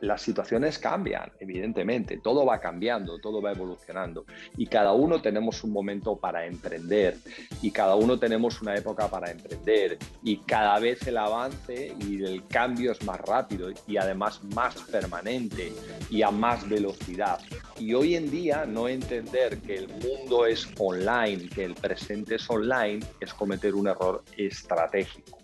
las situaciones cambian, evidentemente, todo va cambiando, todo va evolucionando y cada uno tenemos un momento para emprender y cada uno tenemos una época para emprender y cada vez el avance y el cambio es más rápido y además más permanente y a más velocidad. Y hoy en día no entender que el mundo es online, que el presente es online, es cometer un error estratégico.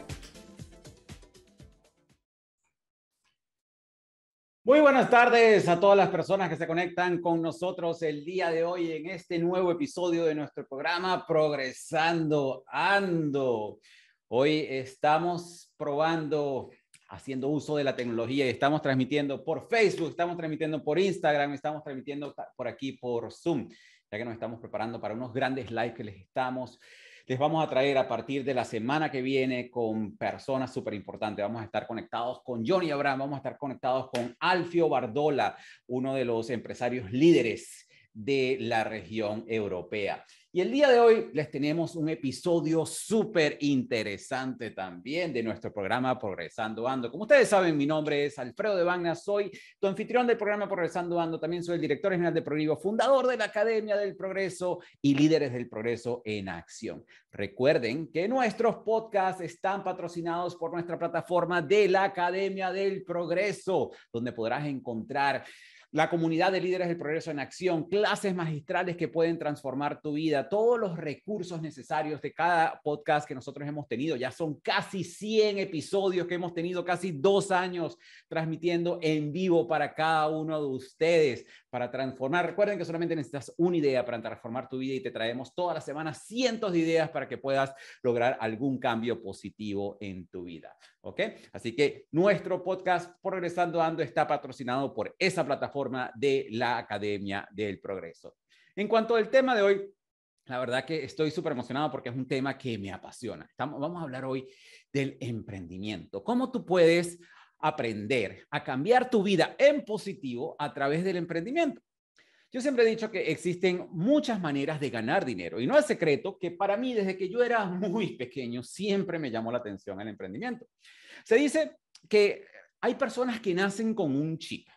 Muy buenas tardes a todas las personas que se conectan con nosotros el día de hoy en este nuevo episodio de nuestro programa Progresando Ando. Hoy estamos probando, haciendo uso de la tecnología y estamos transmitiendo por Facebook, estamos transmitiendo por Instagram, estamos transmitiendo por aquí por Zoom, ya que nos estamos preparando para unos grandes lives que les estamos les vamos a traer a partir de la semana que viene con personas súper importantes. Vamos a estar conectados con Johnny Abraham, vamos a estar conectados con Alfio Bardola, uno de los empresarios líderes de la región europea. Y el día de hoy les tenemos un episodio súper interesante también de nuestro programa Progresando Ando. Como ustedes saben, mi nombre es Alfredo de Vagna. soy tu anfitrión del programa Progresando Ando, también soy el director general de Progrigo, fundador de la Academia del Progreso y líderes del progreso en acción. Recuerden que nuestros podcasts están patrocinados por nuestra plataforma de la Academia del Progreso, donde podrás encontrar la comunidad de líderes del progreso en acción, clases magistrales que pueden transformar tu vida, todos los recursos necesarios de cada podcast que nosotros hemos tenido. Ya son casi 100 episodios que hemos tenido, casi dos años transmitiendo en vivo para cada uno de ustedes para transformar. Recuerden que solamente necesitas una idea para transformar tu vida y te traemos todas las semanas cientos de ideas para que puedas lograr algún cambio positivo en tu vida. ¿Ok? Así que nuestro podcast Progresando Ando está patrocinado por esa plataforma de la Academia del Progreso. En cuanto al tema de hoy, la verdad que estoy súper emocionado porque es un tema que me apasiona. vamos a hablar hoy del emprendimiento. ¿Cómo tú puedes aprender a cambiar tu vida en positivo a través del emprendimiento. Yo siempre he dicho que existen muchas maneras de ganar dinero y no es secreto que para mí desde que yo era muy pequeño siempre me llamó la atención el emprendimiento. Se dice que hay personas que nacen con un chip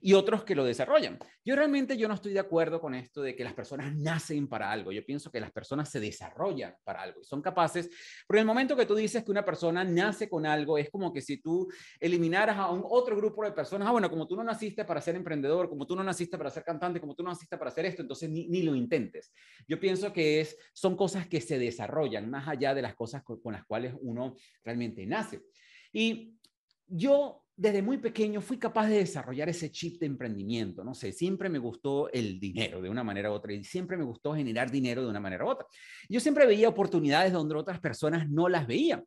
y otros que lo desarrollan. Yo realmente yo no estoy de acuerdo con esto de que las personas nacen para algo. Yo pienso que las personas se desarrollan para algo y son capaces, pero en el momento que tú dices que una persona nace con algo, es como que si tú eliminaras a un otro grupo de personas, ah, bueno, como tú no naciste para ser emprendedor, como tú no naciste para ser cantante, como tú no naciste para hacer esto, entonces ni, ni lo intentes. Yo pienso que es, son cosas que se desarrollan más allá de las cosas con las cuales uno realmente nace. Y yo desde muy pequeño fui capaz de desarrollar ese chip de emprendimiento, no sé, siempre me gustó el dinero de una manera u otra y siempre me gustó generar dinero de una manera u otra. Yo siempre veía oportunidades donde otras personas no las veían.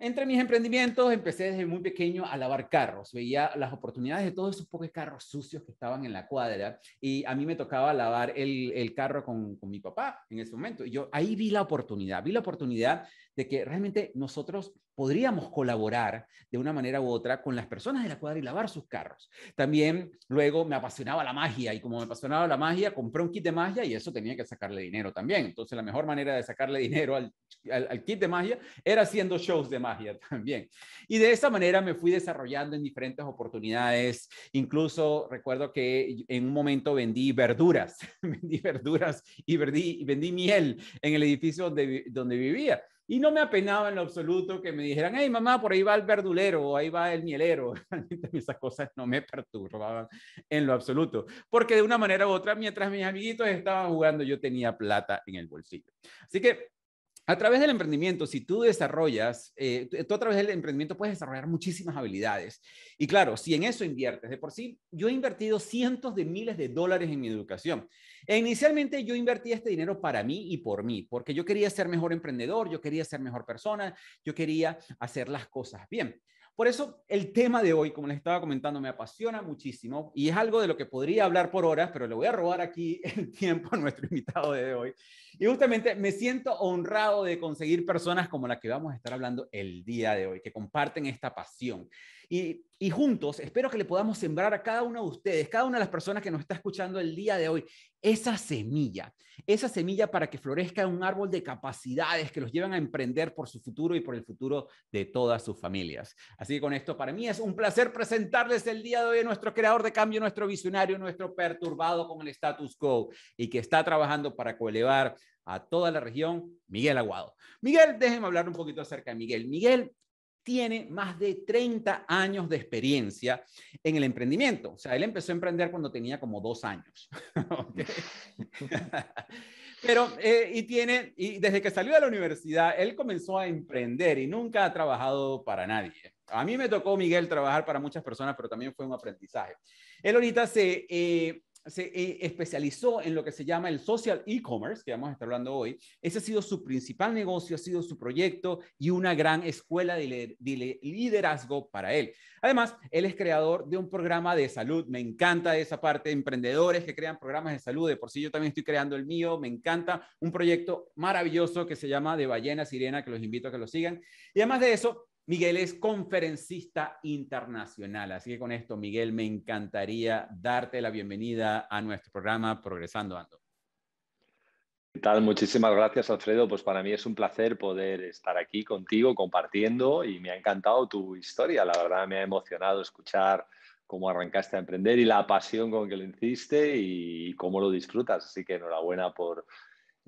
Entre mis emprendimientos empecé desde muy pequeño a lavar carros. Veía las oportunidades de todos esos pocos carros sucios que estaban en la cuadra y a mí me tocaba lavar el, carro con, con, mi papá en ese momento. Y yo ahí vi la oportunidad, vi la oportunidad de que realmente nosotros podríamos colaborar de una manera u otra con las personas de la cuadra y lavar sus carros. También luego me apasionaba la magia y como me apasionaba la magia, compré un kit de magia y eso tenía que sacarle dinero también. Entonces la mejor manera de sacarle dinero al, kit de magia era haciendo shows de magia también. Y de esa manera me fui desarrollando en diferentes oportunidades. Incluso recuerdo que en un momento vendí verduras, vendí verduras y vendí, vendí miel en el edificio donde vivía. Y no me apenaba en lo absoluto que me dijeran, hey mamá, por ahí va el verdulero o ahí va el mielero. Esas cosas no me perturbaban en lo absoluto, porque de una manera u otra, mientras mis amiguitos estaban jugando, yo tenía plata en el bolsillo. Así que a través del emprendimiento, si tú desarrollas, eh, tú a través del emprendimiento puedes desarrollar muchísimas habilidades. Y claro, si en eso inviertes, de por sí, yo he invertido cientos de miles de dólares en mi educación. E inicialmente yo invertí este dinero para mí y por mí, porque yo quería ser mejor emprendedor, yo quería ser mejor persona, yo quería hacer las cosas bien. Por eso el tema de hoy, como les estaba comentando, me apasiona muchísimo y es algo de lo que podría hablar por horas, pero le voy a robar aquí el tiempo a nuestro invitado de hoy. Y justamente me siento honrado de conseguir personas como la que vamos a estar hablando el día de hoy, que comparten esta pasión. Y, juntos, espero que le podamos sembrar a cada uno de ustedes, cada una de las personas que nos está escuchando el día de hoy, esa semilla, esa semilla para que florezca un árbol de capacidades que los llevan a emprender por su futuro y por el futuro de todas sus familias. Así que con esto, para mí es un placer presentarles el día de hoy a nuestro creador de cambio, nuestro visionario, nuestro perturbado con el status quo y que está trabajando para coelevar a toda la región, Miguel Aguado. Miguel, déjenme hablar un poquito acerca de Miguel. Miguel tiene más de 30 años de experiencia en el emprendimiento. O sea, él empezó a emprender cuando tenía como dos años. Pero, eh, y tiene, y desde que salió de la universidad, él comenzó a emprender y nunca ha trabajado para nadie. A mí me tocó, Miguel, trabajar para muchas personas, pero también fue un aprendizaje. Él ahorita se eh, se eh, especializó en lo que se llama el social e-commerce, que vamos a estar hablando hoy. Ese ha sido su principal negocio, ha sido su proyecto y una gran escuela de, liderazgo para él. Además, él es creador de un programa de salud. Me encanta esa parte, de emprendedores que crean programas de salud. De por sí yo también estoy creando el mío. Me encanta un proyecto maravilloso que se llama De Ballena Sirena, que los invito a que lo sigan. Y además de eso, Miguel es conferencista internacional, así que con esto, Miguel, me encantaría darte la bienvenida a nuestro programa Progresando Ando. ¿Qué tal? Muchísimas gracias, Alfredo. Pues para mí es un placer poder estar aquí contigo compartiendo y me ha encantado tu historia. La verdad me ha emocionado escuchar cómo arrancaste a emprender y la pasión con que lo hiciste y cómo lo disfrutas. Así que enhorabuena por,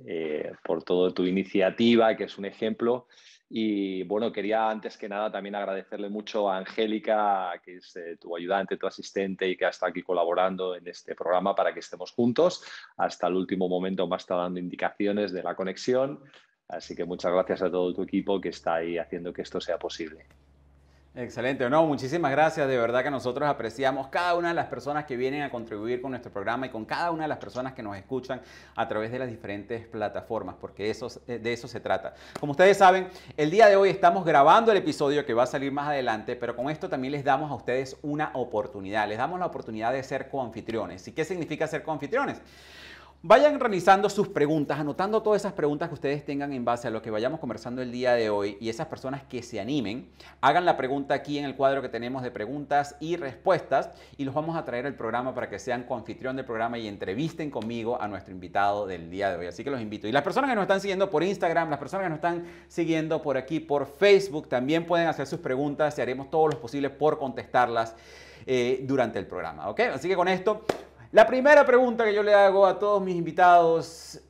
eh, por toda tu iniciativa, que es un ejemplo. Y bueno, quería antes que nada también agradecerle mucho a Angélica, que es eh, tu ayudante, tu asistente y que estado aquí colaborando en este programa para que estemos juntos. Hasta el último momento me ha estado dando indicaciones de la conexión. Así que muchas gracias a todo tu equipo que está ahí haciendo que esto sea posible. Excelente, no, muchísimas gracias. De verdad que nosotros apreciamos cada una de las personas que vienen a contribuir con nuestro programa y con cada una de las personas que nos escuchan a través de las diferentes plataformas, porque eso, eh, de eso se trata. Como ustedes saben, el día de hoy estamos grabando el episodio que va a salir más adelante, pero con esto también les damos a ustedes una oportunidad. Les damos la oportunidad de ser coanfitriones. ¿Y qué significa ser coanfitriones? Vayan realizando sus preguntas, anotando todas esas preguntas que ustedes tengan en base a lo que vayamos conversando el día de hoy y esas personas que se animen, hagan la pregunta aquí en el cuadro que tenemos de preguntas y respuestas y los vamos a traer al programa para que sean coanfitrión del programa y entrevisten conmigo a nuestro invitado del día de hoy. Así que los invito. Y las personas que nos están siguiendo por Instagram, las personas que nos están siguiendo por aquí por Facebook, también pueden hacer sus preguntas y haremos todo lo posible por contestarlas eh, durante el programa. Así que con esto la primera pregunta que yo le hago a todos mis invitados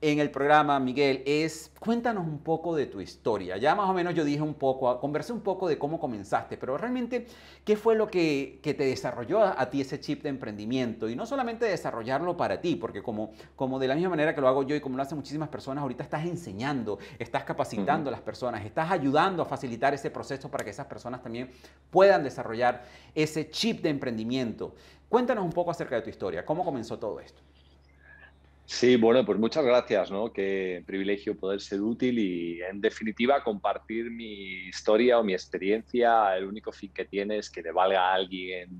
en el programa, Miguel, es cuéntanos un poco de tu historia. Ya más o menos yo dije un poco, conversé un poco de cómo comenzaste, pero realmente, ¿qué fue lo que, te desarrolló a, ti ese chip de emprendimiento? Y no solamente desarrollarlo para ti, porque como, como de la misma manera que lo hago yo y como lo hacen muchísimas personas, ahorita estás enseñando, estás capacitando a las personas, estás ayudando a facilitar ese proceso para que esas personas también puedan desarrollar ese chip de emprendimiento. Cuéntanos un poco acerca de tu historia, cómo comenzó todo esto. Sí, bueno, pues muchas gracias, ¿no? Qué privilegio poder ser útil y en definitiva compartir mi historia o mi experiencia. El único fin que tiene es que le valga a alguien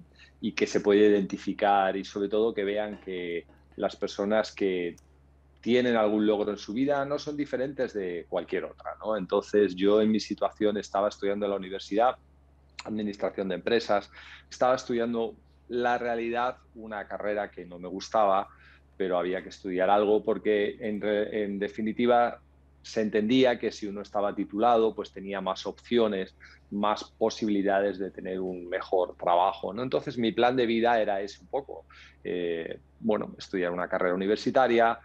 y que se pueda identificar y sobre todo que vean que las personas que tienen algún logro en su vida no son diferentes de cualquier otra. Entonces yo en mi situación estaba estudiando en la universidad, administración de empresas, estaba estudiando la realidad una carrera que no me gustaba, pero había que estudiar algo porque en, definitiva se entendía que si uno estaba titulado, pues tenía más opciones, más posibilidades de tener un mejor trabajo. ¿no? Entonces mi plan de vida era ese un poco, eh, bueno, estudiar una carrera universitaria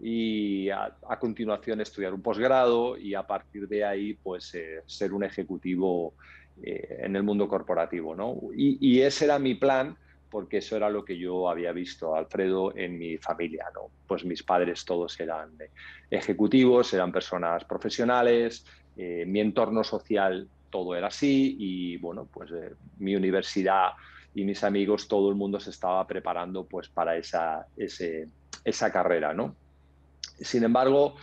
y a, continuación estudiar un posgrado y a partir de ahí pues eh, ser un ejecutivo eh, en el mundo corporativo. ¿no? y ese era mi plan porque eso era lo que yo había visto, Alfredo, en mi familia. ¿no? Pues mis padres todos eran ejecutivos, eran personas profesionales, eh, mi entorno social todo era así y bueno, pues eh, mi universidad y mis amigos, todo el mundo se estaba preparando pues para esa, esa carrera. ¿no? Sin embargo,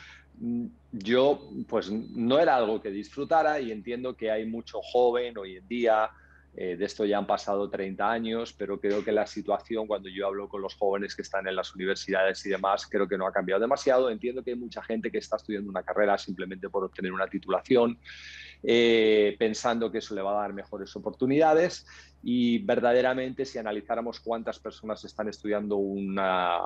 yo pues no era algo que disfrutara y entiendo que hay mucho joven hoy en día eh, de esto ya han pasado 30 años, pero creo que la situación, cuando yo hablo con los jóvenes que están en las universidades y demás, creo que no ha cambiado demasiado. Entiendo que hay mucha gente que está estudiando una carrera simplemente por obtener una titulación. Eh, pensando que eso le va a dar mejores oportunidades y verdaderamente si analizáramos cuántas personas están estudiando una,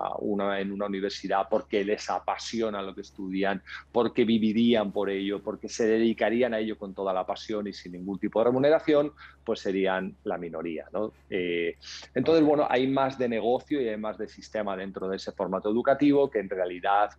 en una universidad porque les apasiona lo que estudian, porque vivirían por ello, porque se dedicarían a ello con toda la pasión y sin ningún tipo de remuneración, pues serían la minoría. Eh, entonces, bueno, hay más de negocio y hay más de sistema dentro de ese formato educativo que en realidad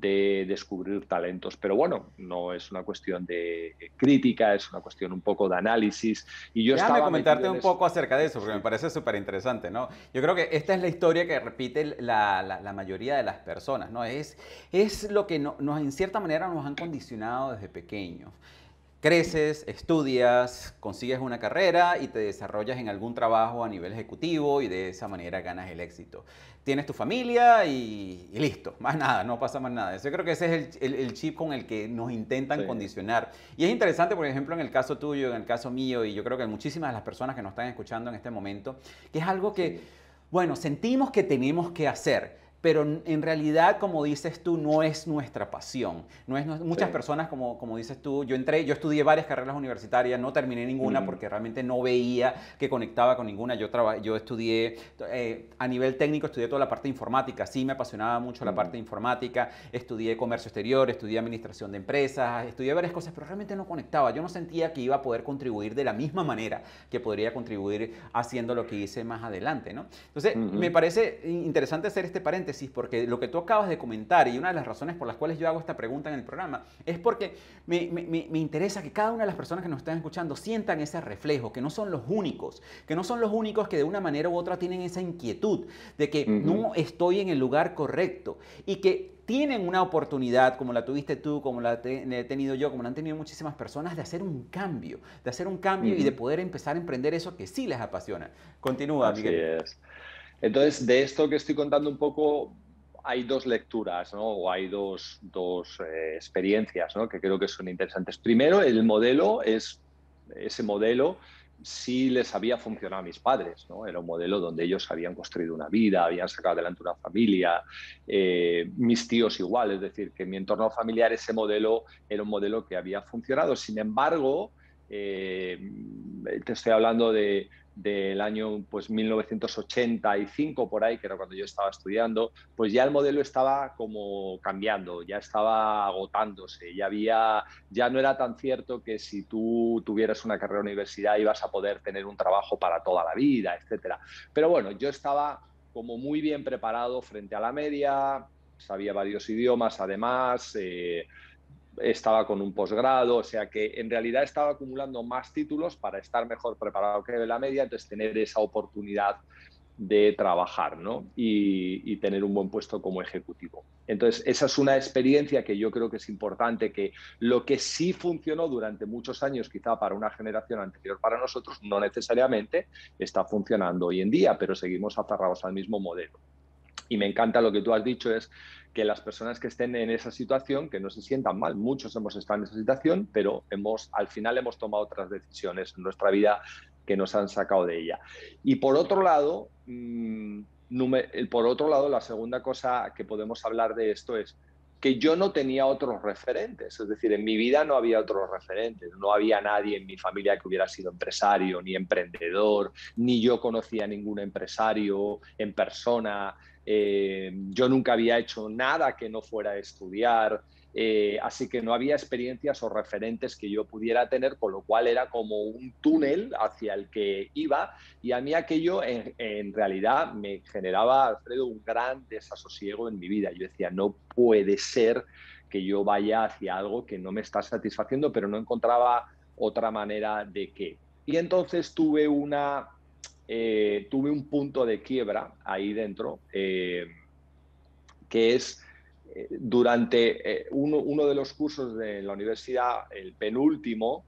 de descubrir talentos. Pero bueno, no es una cuestión de crítica, es una cuestión un poco de análisis. Y yo Déjame comentarte un poco acerca de eso, porque me parece súper interesante, ¿no? Yo creo que esta es la historia que repite la, la, mayoría de las personas, ¿no? Es, es lo que nos, en cierta manera nos han condicionado desde pequeños creces, estudias, consigues una carrera y te desarrollas en algún trabajo a nivel ejecutivo y de esa manera ganas el éxito. Tienes tu familia y, listo, más nada, no pasa más nada. Yo creo que ese es el, chip con el que nos intentan condicionar. Y es interesante, por ejemplo, en el caso tuyo, en el caso mío, y yo creo que muchísimas de las personas que nos están escuchando en este momento, que es algo que, bueno, sentimos que tenemos que hacer pero en realidad, como dices tú, no es nuestra pasión. No es, muchas personas, como, como dices tú, yo entré, yo estudié varias carreras universitarias, no terminé ninguna porque realmente no veía que conectaba con ninguna. Yo, yo estudié eh, a nivel técnico, estudié toda la parte informática, sí me apasionaba mucho la parte informática, estudié comercio exterior, estudié administración de empresas, estudié varias cosas, pero realmente no conectaba. Yo no sentía que iba a poder contribuir de la misma manera que podría contribuir haciendo lo que hice más adelante. ¿no? Entonces, me parece interesante hacer este paréntesis porque lo que tú acabas de comentar y una de las razones por las cuales yo hago esta pregunta en el programa es porque me, interesa que cada una de las personas que nos están escuchando sientan ese reflejo, que no son los únicos, que no son los únicos que de una manera u otra tienen esa inquietud de que no estoy en el lugar correcto y que tienen una oportunidad, como la tuviste tú, como la he tenido yo, como la han tenido muchísimas personas, de hacer un cambio, de hacer un cambio y de poder empezar a emprender eso que sí les apasiona. Continúa, Miguel. Es. Entonces, de esto que estoy contando un poco, hay dos lecturas, O hay dos, eh, experiencias, ¿no? Que creo que son interesantes. Primero, el modelo es ese modelo sí les había funcionado a mis padres, ¿no? Era un modelo donde ellos habían construido una vida, habían sacado adelante una familia, eh, mis tíos igual, es decir, que en mi entorno familiar ese modelo era un modelo que había funcionado. Sin embargo, eh, te estoy hablando de del año pues 1985 por ahí, que era cuando yo estaba estudiando, pues ya el modelo estaba como cambiando, ya estaba agotándose, ya había ya no era tan cierto que si tú tuvieras una carrera universitaria universidad ibas a poder tener un trabajo para toda la vida, etcétera. Pero bueno, yo estaba como muy bien preparado frente a la media, sabía varios idiomas además, eh, estaba con un posgrado, o sea que en realidad estaba acumulando más títulos para estar mejor preparado que la media, entonces tener esa oportunidad de trabajar y, y, tener un buen puesto como ejecutivo. Entonces, esa es una experiencia que yo creo que es importante, que lo que sí funcionó durante muchos años, quizá para una generación anterior para nosotros, no necesariamente está funcionando hoy en día, pero seguimos aferrados al mismo modelo. Y me encanta lo que tú has dicho, es que las personas que estén en esa situación, que no se sientan mal, muchos hemos estado en esa situación, pero hemos, al final hemos tomado otras decisiones en nuestra vida que nos han sacado de ella. Y por otro lado, mm, por otro lado, la segunda cosa que podemos hablar de esto es que yo no tenía otros referentes, es decir, en mi vida no había otros referentes, no había nadie en mi familia que hubiera sido empresario ni emprendedor, ni yo conocía a ningún empresario en persona, eh, yo nunca había hecho nada que no fuera a estudiar, eh, así que no había experiencias o referentes que yo pudiera tener, con lo cual era como un túnel hacia el que iba y a mí aquello en, realidad me generaba, Alfredo, un gran desasosiego en mi vida. Yo decía, no puede ser que yo vaya hacia algo que no me está satisfaciendo, pero no encontraba otra manera de qué. Y entonces tuve una eh, tuve un punto de quiebra ahí dentro, eh, que es eh, durante uno, de los cursos de la universidad, el penúltimo,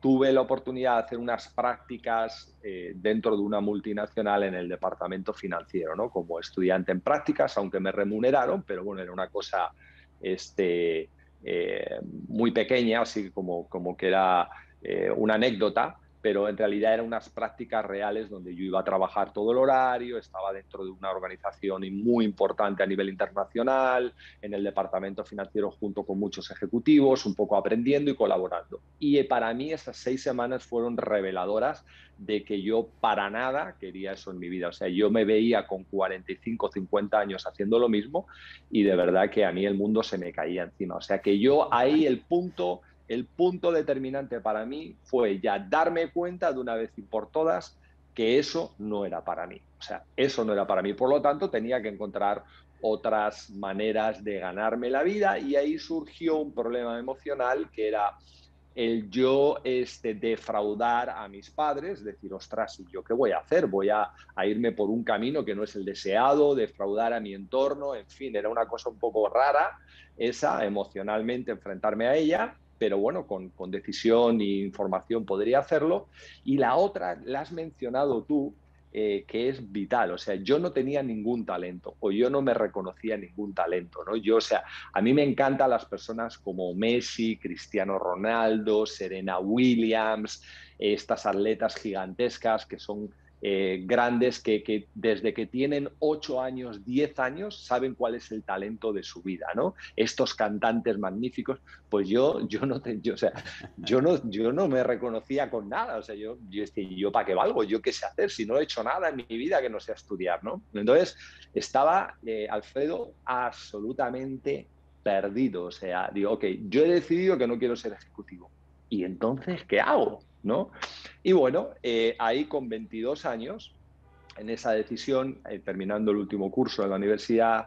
tuve la oportunidad de hacer unas prácticas dentro de una multinacional en el departamento financiero, como estudiante en prácticas, aunque me remuneraron, pero bueno, era una cosa este, muy pequeña, así como, como que era una anécdota pero en realidad eran unas prácticas reales donde yo iba a trabajar todo el horario, estaba dentro de una organización muy importante a nivel internacional, en el departamento financiero junto con muchos ejecutivos, un poco aprendiendo y colaborando. Y eh, para mí esas seis semanas fueron reveladoras de que yo para nada quería eso en mi vida. O sea, yo me veía con 45, 50 años haciendo lo mismo y de verdad que a mí el mundo se me caía encima. O sea, que yo ahí el punto el punto determinante para mí fue ya darme cuenta de una vez y por todas que eso no era para mí. O sea, eso no era para mí. Por lo tanto, tenía que encontrar otras maneras de ganarme la vida y ahí surgió un problema emocional que era el yo este, defraudar a mis padres, decir, ostras, ¿y yo qué voy a hacer? Voy a, irme por un camino que no es el deseado, defraudar a mi entorno, en fin, era una cosa un poco rara esa, emocionalmente enfrentarme a ella pero bueno, con, decisión e información podría hacerlo. Y la otra, la has mencionado tú, eh, que es vital. O sea, yo no tenía ningún talento o yo no me reconocía ningún talento, ¿no? Yo, sea, a mí me encantan las personas como Messi, Cristiano Ronaldo, Serena Williams, estas atletas gigantescas que son eh, grandes que, desde que tienen 8 años, 10 años, saben cuál es el talento de su vida, ¿no? Estos cantantes magníficos, pues yo, yo, no, te, o sea, yo, no, yo no me reconocía con nada, o sea, yo, yo, yo para qué valgo, yo qué sé hacer si no he hecho nada en mi vida que no sea estudiar, ¿no? Entonces, estaba eh, Alfredo absolutamente perdido, o sea, digo, ok, yo he decidido que no quiero ser ejecutivo, ¿y entonces qué hago? Y bueno, eh, ahí con 22 años, en esa decisión, eh, terminando el último curso en la universidad,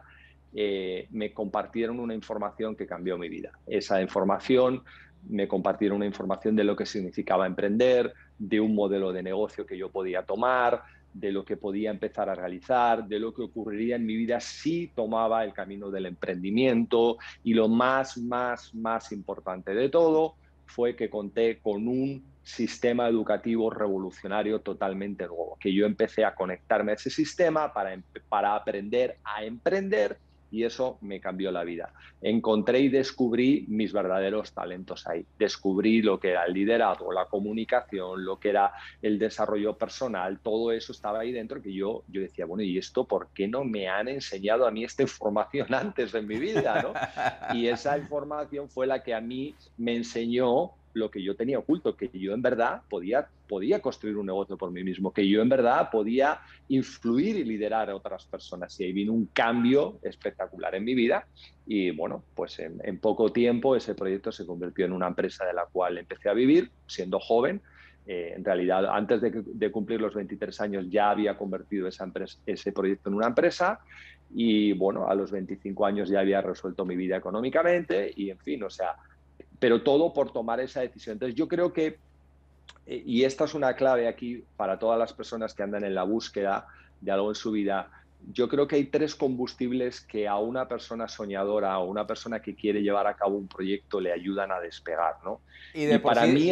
eh, me compartieron una información que cambió mi vida. Esa información me compartieron una información de lo que significaba emprender, de un modelo de negocio que yo podía tomar, de lo que podía empezar a realizar, de lo que ocurriría en mi vida si tomaba el camino del emprendimiento y lo más, más, más importante de todo fue que conté con un sistema educativo revolucionario totalmente nuevo, que yo empecé a conectarme a ese sistema para, em, para aprender a emprender y eso me cambió la vida. Encontré y descubrí mis verdaderos talentos ahí. Descubrí lo que era el liderazgo, la comunicación, lo que era el desarrollo personal, todo eso estaba ahí dentro que yo, yo decía, bueno, ¿y esto por qué no me han enseñado a mí esta información antes en mi vida? Y esa información fue la que a mí me enseñó lo que yo tenía oculto, que yo en verdad podía, podía construir un negocio por mí mismo, que yo en verdad podía influir y liderar a otras personas. Y ahí vino un cambio espectacular en mi vida y bueno, pues en, poco tiempo ese proyecto se convirtió en una empresa de la cual empecé a vivir siendo joven. Eh, en realidad, antes de, cumplir los 23 años ya había convertido esa ese proyecto en una empresa y bueno, a los 25 años ya había resuelto mi vida económicamente y en fin, o sea, pero todo por tomar esa decisión. Entonces yo creo que, eh, y esta es una clave aquí para todas las personas que andan en la búsqueda de algo en su vida, yo creo que hay tres combustibles que a una persona soñadora o una persona que quiere llevar a cabo un proyecto le ayudan a despegar, ¿no? Y, de para mí...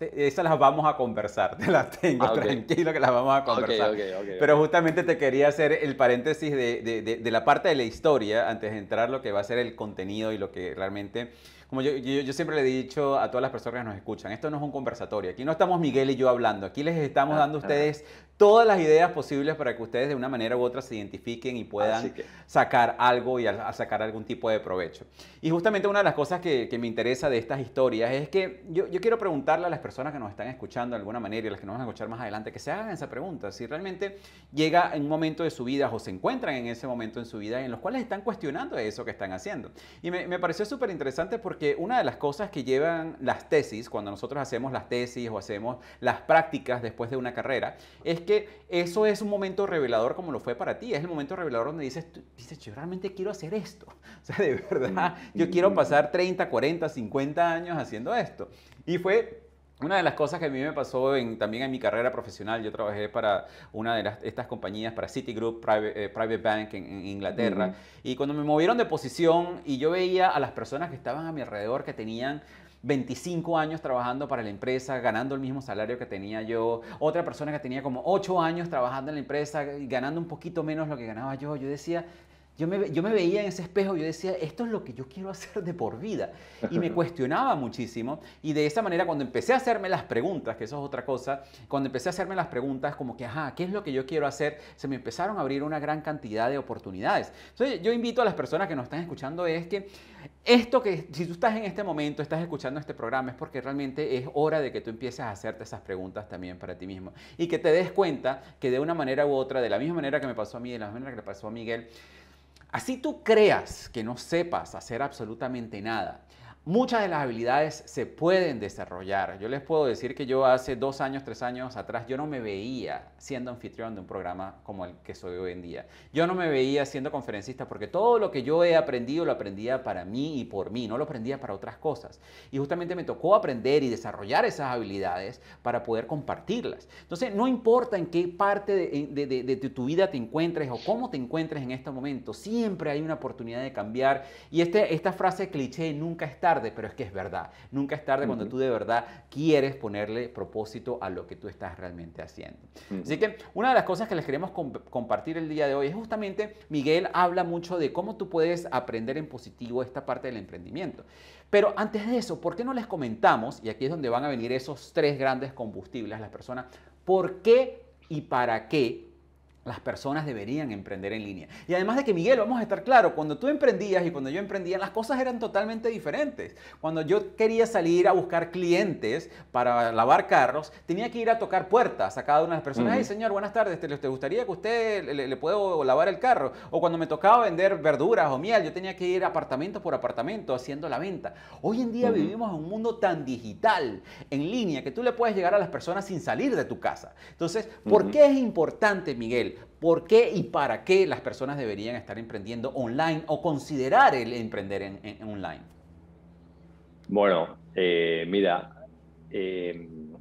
esas las vamos a conversar, te las tengo, ah, tranquilo que las vamos a conversar. Pero justamente te quería hacer el paréntesis de, de, de, la parte de la historia antes de entrar lo que va a ser el contenido y lo que realmente como yo, yo, siempre le he dicho a todas las personas que nos escuchan, esto no es un conversatorio. Aquí no estamos Miguel y yo hablando. Aquí les estamos dando a ustedes todas las ideas posibles para que ustedes de una manera u otra se identifiquen y puedan sacar algo y sacar algún tipo de provecho. Y justamente una de las cosas que, me interesa de estas historias es que yo, quiero preguntarle a las personas que nos están escuchando de alguna manera y a las que nos van a escuchar más adelante, que se hagan esa pregunta, si realmente llega en un momento de su vida o se encuentran en ese momento en su vida en los cuales están cuestionando eso que están haciendo. Y me, me pareció súper interesante porque una de las cosas que llevan las tesis, cuando nosotros hacemos las tesis o hacemos las prácticas después de una carrera, es que eso es un momento revelador como lo fue para ti. Es el momento revelador donde dices, dices yo realmente quiero hacer esto. O sea, de verdad, mm. yo quiero mm. pasar 30, 40, 50 años haciendo esto. Y fue una de las cosas que a mí me pasó también en mi carrera profesional, yo trabajé para una de estas compañías, para Citigroup, Private, eh, Bank en, Inglaterra, y cuando me movieron de posición y yo veía a las personas que estaban a mi alrededor que tenían 25 años trabajando para la empresa, ganando el mismo salario que tenía yo, otra persona que tenía como 8 años trabajando en la empresa, ganando un poquito menos lo que ganaba yo, yo decía, yo me, yo me veía en ese espejo, yo decía, esto es lo que yo quiero hacer de por vida. Y me cuestionaba muchísimo. Y de esa manera, cuando empecé a hacerme las preguntas, que eso es otra cosa, cuando empecé a hacerme las preguntas, como que, ajá, ¿qué es lo que yo quiero hacer? Se me empezaron a abrir una gran cantidad de oportunidades. Entonces, yo invito a las personas que nos están escuchando es que esto que, si tú estás en este momento, estás escuchando este programa, es porque realmente es hora de que tú empieces a hacerte esas preguntas también para ti mismo. Y que te des cuenta que de una manera u otra, de la misma manera que me pasó a mí, de la misma manera que le pasó a Miguel, Así tú creas que no sepas hacer absolutamente nada Muchas de las habilidades se pueden desarrollar. Yo les puedo decir que yo hace dos años, tres años atrás, yo no me veía siendo anfitrión de un programa como el que soy hoy en día. Yo no me veía siendo conferencista porque todo lo que yo he aprendido lo aprendía para mí y por mí, no lo aprendía para otras cosas. Y justamente me tocó aprender y desarrollar esas habilidades para poder compartirlas. Entonces, no importa en qué parte de, tu vida te encuentres o cómo te encuentres en este momento, siempre hay una oportunidad de cambiar. Y este, esta frase cliché nunca está pero es que es verdad. Nunca es tarde cuando tú de verdad quieres ponerle propósito a lo que tú estás realmente haciendo. Así que una de las cosas que les queremos compartir el día de hoy es justamente, Miguel habla mucho de cómo tú puedes aprender en positivo esta parte del emprendimiento. Pero antes de eso, ¿por qué no les comentamos? Y aquí es donde van a venir esos tres grandes combustibles a las personas. ¿Por qué y para qué las personas deberían emprender en línea. Y además de que, Miguel, vamos a estar claro, cuando tú emprendías y cuando yo emprendía, las cosas eran totalmente diferentes. Cuando yo quería salir a buscar clientes para lavar carros, tenía que ir a tocar puertas a cada una de las personas. y señor, buenas tardes, ¿te, gustaría que usted le, pueda puedo lavar el carro? O cuando me tocaba vender verduras o miel, yo tenía que ir apartamento por apartamento haciendo la venta. Hoy en día vivimos en un mundo tan digital, en línea, que tú le puedes llegar a las personas sin salir de tu casa. Entonces, ¿por qué es importante, Miguel? por qué y para qué las personas deberían estar emprendiendo online o considerar el emprender en, online. Bueno, eh, mira, em,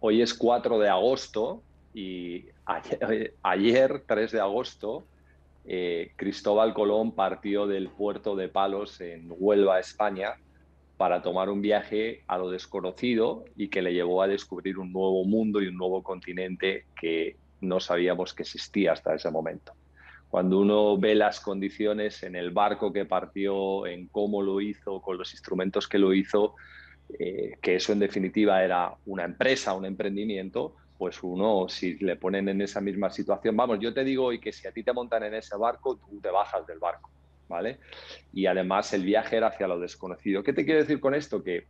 hoy es 4 de agosto y ayer, 3 de agosto, eh, Cristóbal Colón partió del puerto de Palos en Huelva, España, para tomar un viaje a lo desconocido y que le llevó a descubrir un nuevo mundo y un nuevo continente que no sabíamos que existía hasta ese momento. Cuando uno ve las condiciones en el barco que partió, en cómo lo hizo, con los instrumentos que lo hizo, eh, que eso en definitiva era una empresa, un emprendimiento, pues uno, si le ponen en esa misma situación, vamos, yo te digo hoy que si a ti te montan en ese barco, tú te bajas del barco, ¿vale? Y además el viaje era hacia lo desconocido. ¿Qué te quiero decir con esto? Que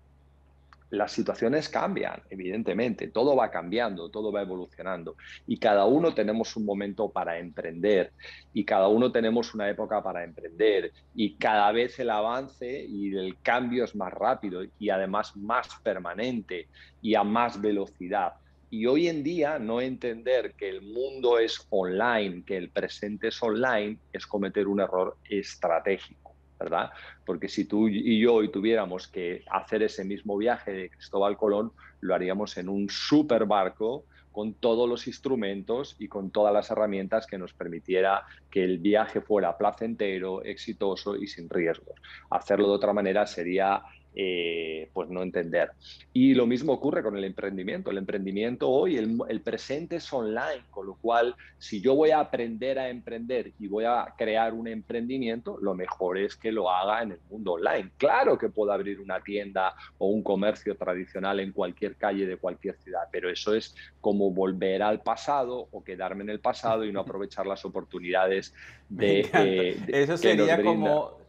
las situaciones cambian, evidentemente, todo va cambiando, todo va evolucionando y cada uno tenemos un momento para emprender y cada uno tenemos una época para emprender y cada vez el avance y el cambio es más rápido y además más permanente y a más velocidad. Y hoy en día no entender que el mundo es online, que el presente es online, es cometer un error estratégico ¿verdad? Porque si tú y yo hoy tuviéramos que hacer ese mismo viaje de Cristóbal Colón, lo haríamos en un super barco con todos los instrumentos y con todas las herramientas que nos permitiera que el viaje fuera placentero, exitoso y sin riesgos. Hacerlo de otra manera sería eh, pues no entender. Y lo mismo ocurre con el emprendimiento. El emprendimiento hoy, el, presente es online, con lo cual si yo voy a aprender a emprender y voy a crear un emprendimiento, lo mejor es que lo haga en el mundo online. Claro que puedo abrir una tienda o un comercio tradicional en cualquier calle de cualquier ciudad, pero eso es como volver al pasado o quedarme en el pasado y no aprovechar las oportunidades de... Eh, de eso sería como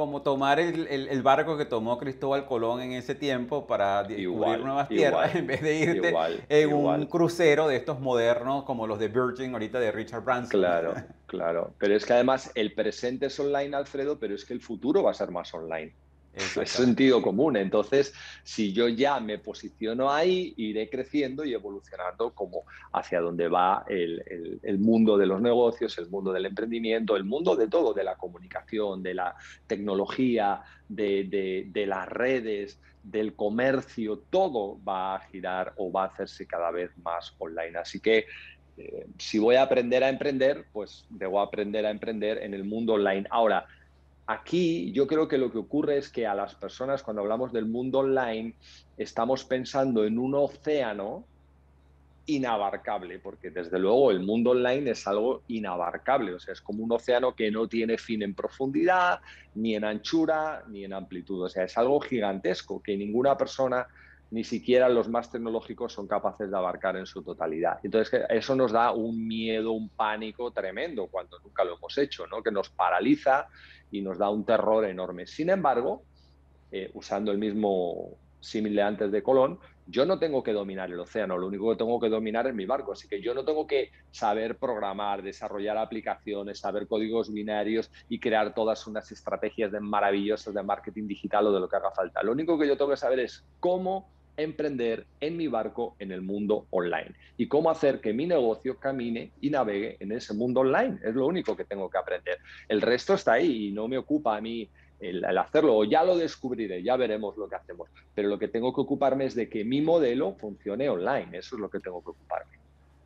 como tomar el, barco que tomó Cristóbal Colón en ese tiempo para descubrir nuevas tierras en vez de irte en un crucero de estos modernos como los de Virgin ahorita de Richard Branson. Claro, claro. Pero es que además el presente es online, Alfredo, pero es que el futuro va a ser más online. Es sentido común. Entonces, si yo ya me posiciono ahí, iré creciendo y evolucionando como hacia donde va el, mundo de los negocios, el mundo del emprendimiento, el mundo de todo, de la comunicación, de la tecnología, de, las redes, del comercio, todo va a girar o va a hacerse cada vez más online. Así que eh, si voy a aprender a emprender, pues debo aprender a emprender en el mundo online. Ahora, Aquí yo creo que lo que ocurre es que a las personas cuando hablamos del mundo online estamos pensando en un océano inabarcable, porque desde luego el mundo online es algo inabarcable, o sea, es como un océano que no tiene fin en profundidad, ni en anchura, ni en amplitud, o sea, es algo gigantesco que ninguna persona ni siquiera los más tecnológicos son capaces de abarcar en su totalidad. Entonces, eso nos da un miedo, un pánico tremendo cuando nunca lo hemos hecho, ¿no? que nos paraliza y nos da un terror enorme. Sin embargo, eh, usando el mismo símil antes de Colón, yo no tengo que dominar el océano, lo único que tengo que dominar es mi barco, así que yo no tengo que saber programar, desarrollar aplicaciones, saber códigos binarios y crear todas unas estrategias de maravillosas de marketing digital o de lo que haga falta. Lo único que yo tengo que saber es cómo emprender en mi barco en el mundo online y cómo hacer que mi negocio camine y navegue en ese mundo online. Es lo único que tengo que aprender. El resto está ahí y no me ocupa a mí el, hacerlo o ya lo descubriré, ya veremos lo que hacemos. Pero lo que tengo que ocuparme es de que mi modelo funcione online. Eso es lo que tengo que ocuparme.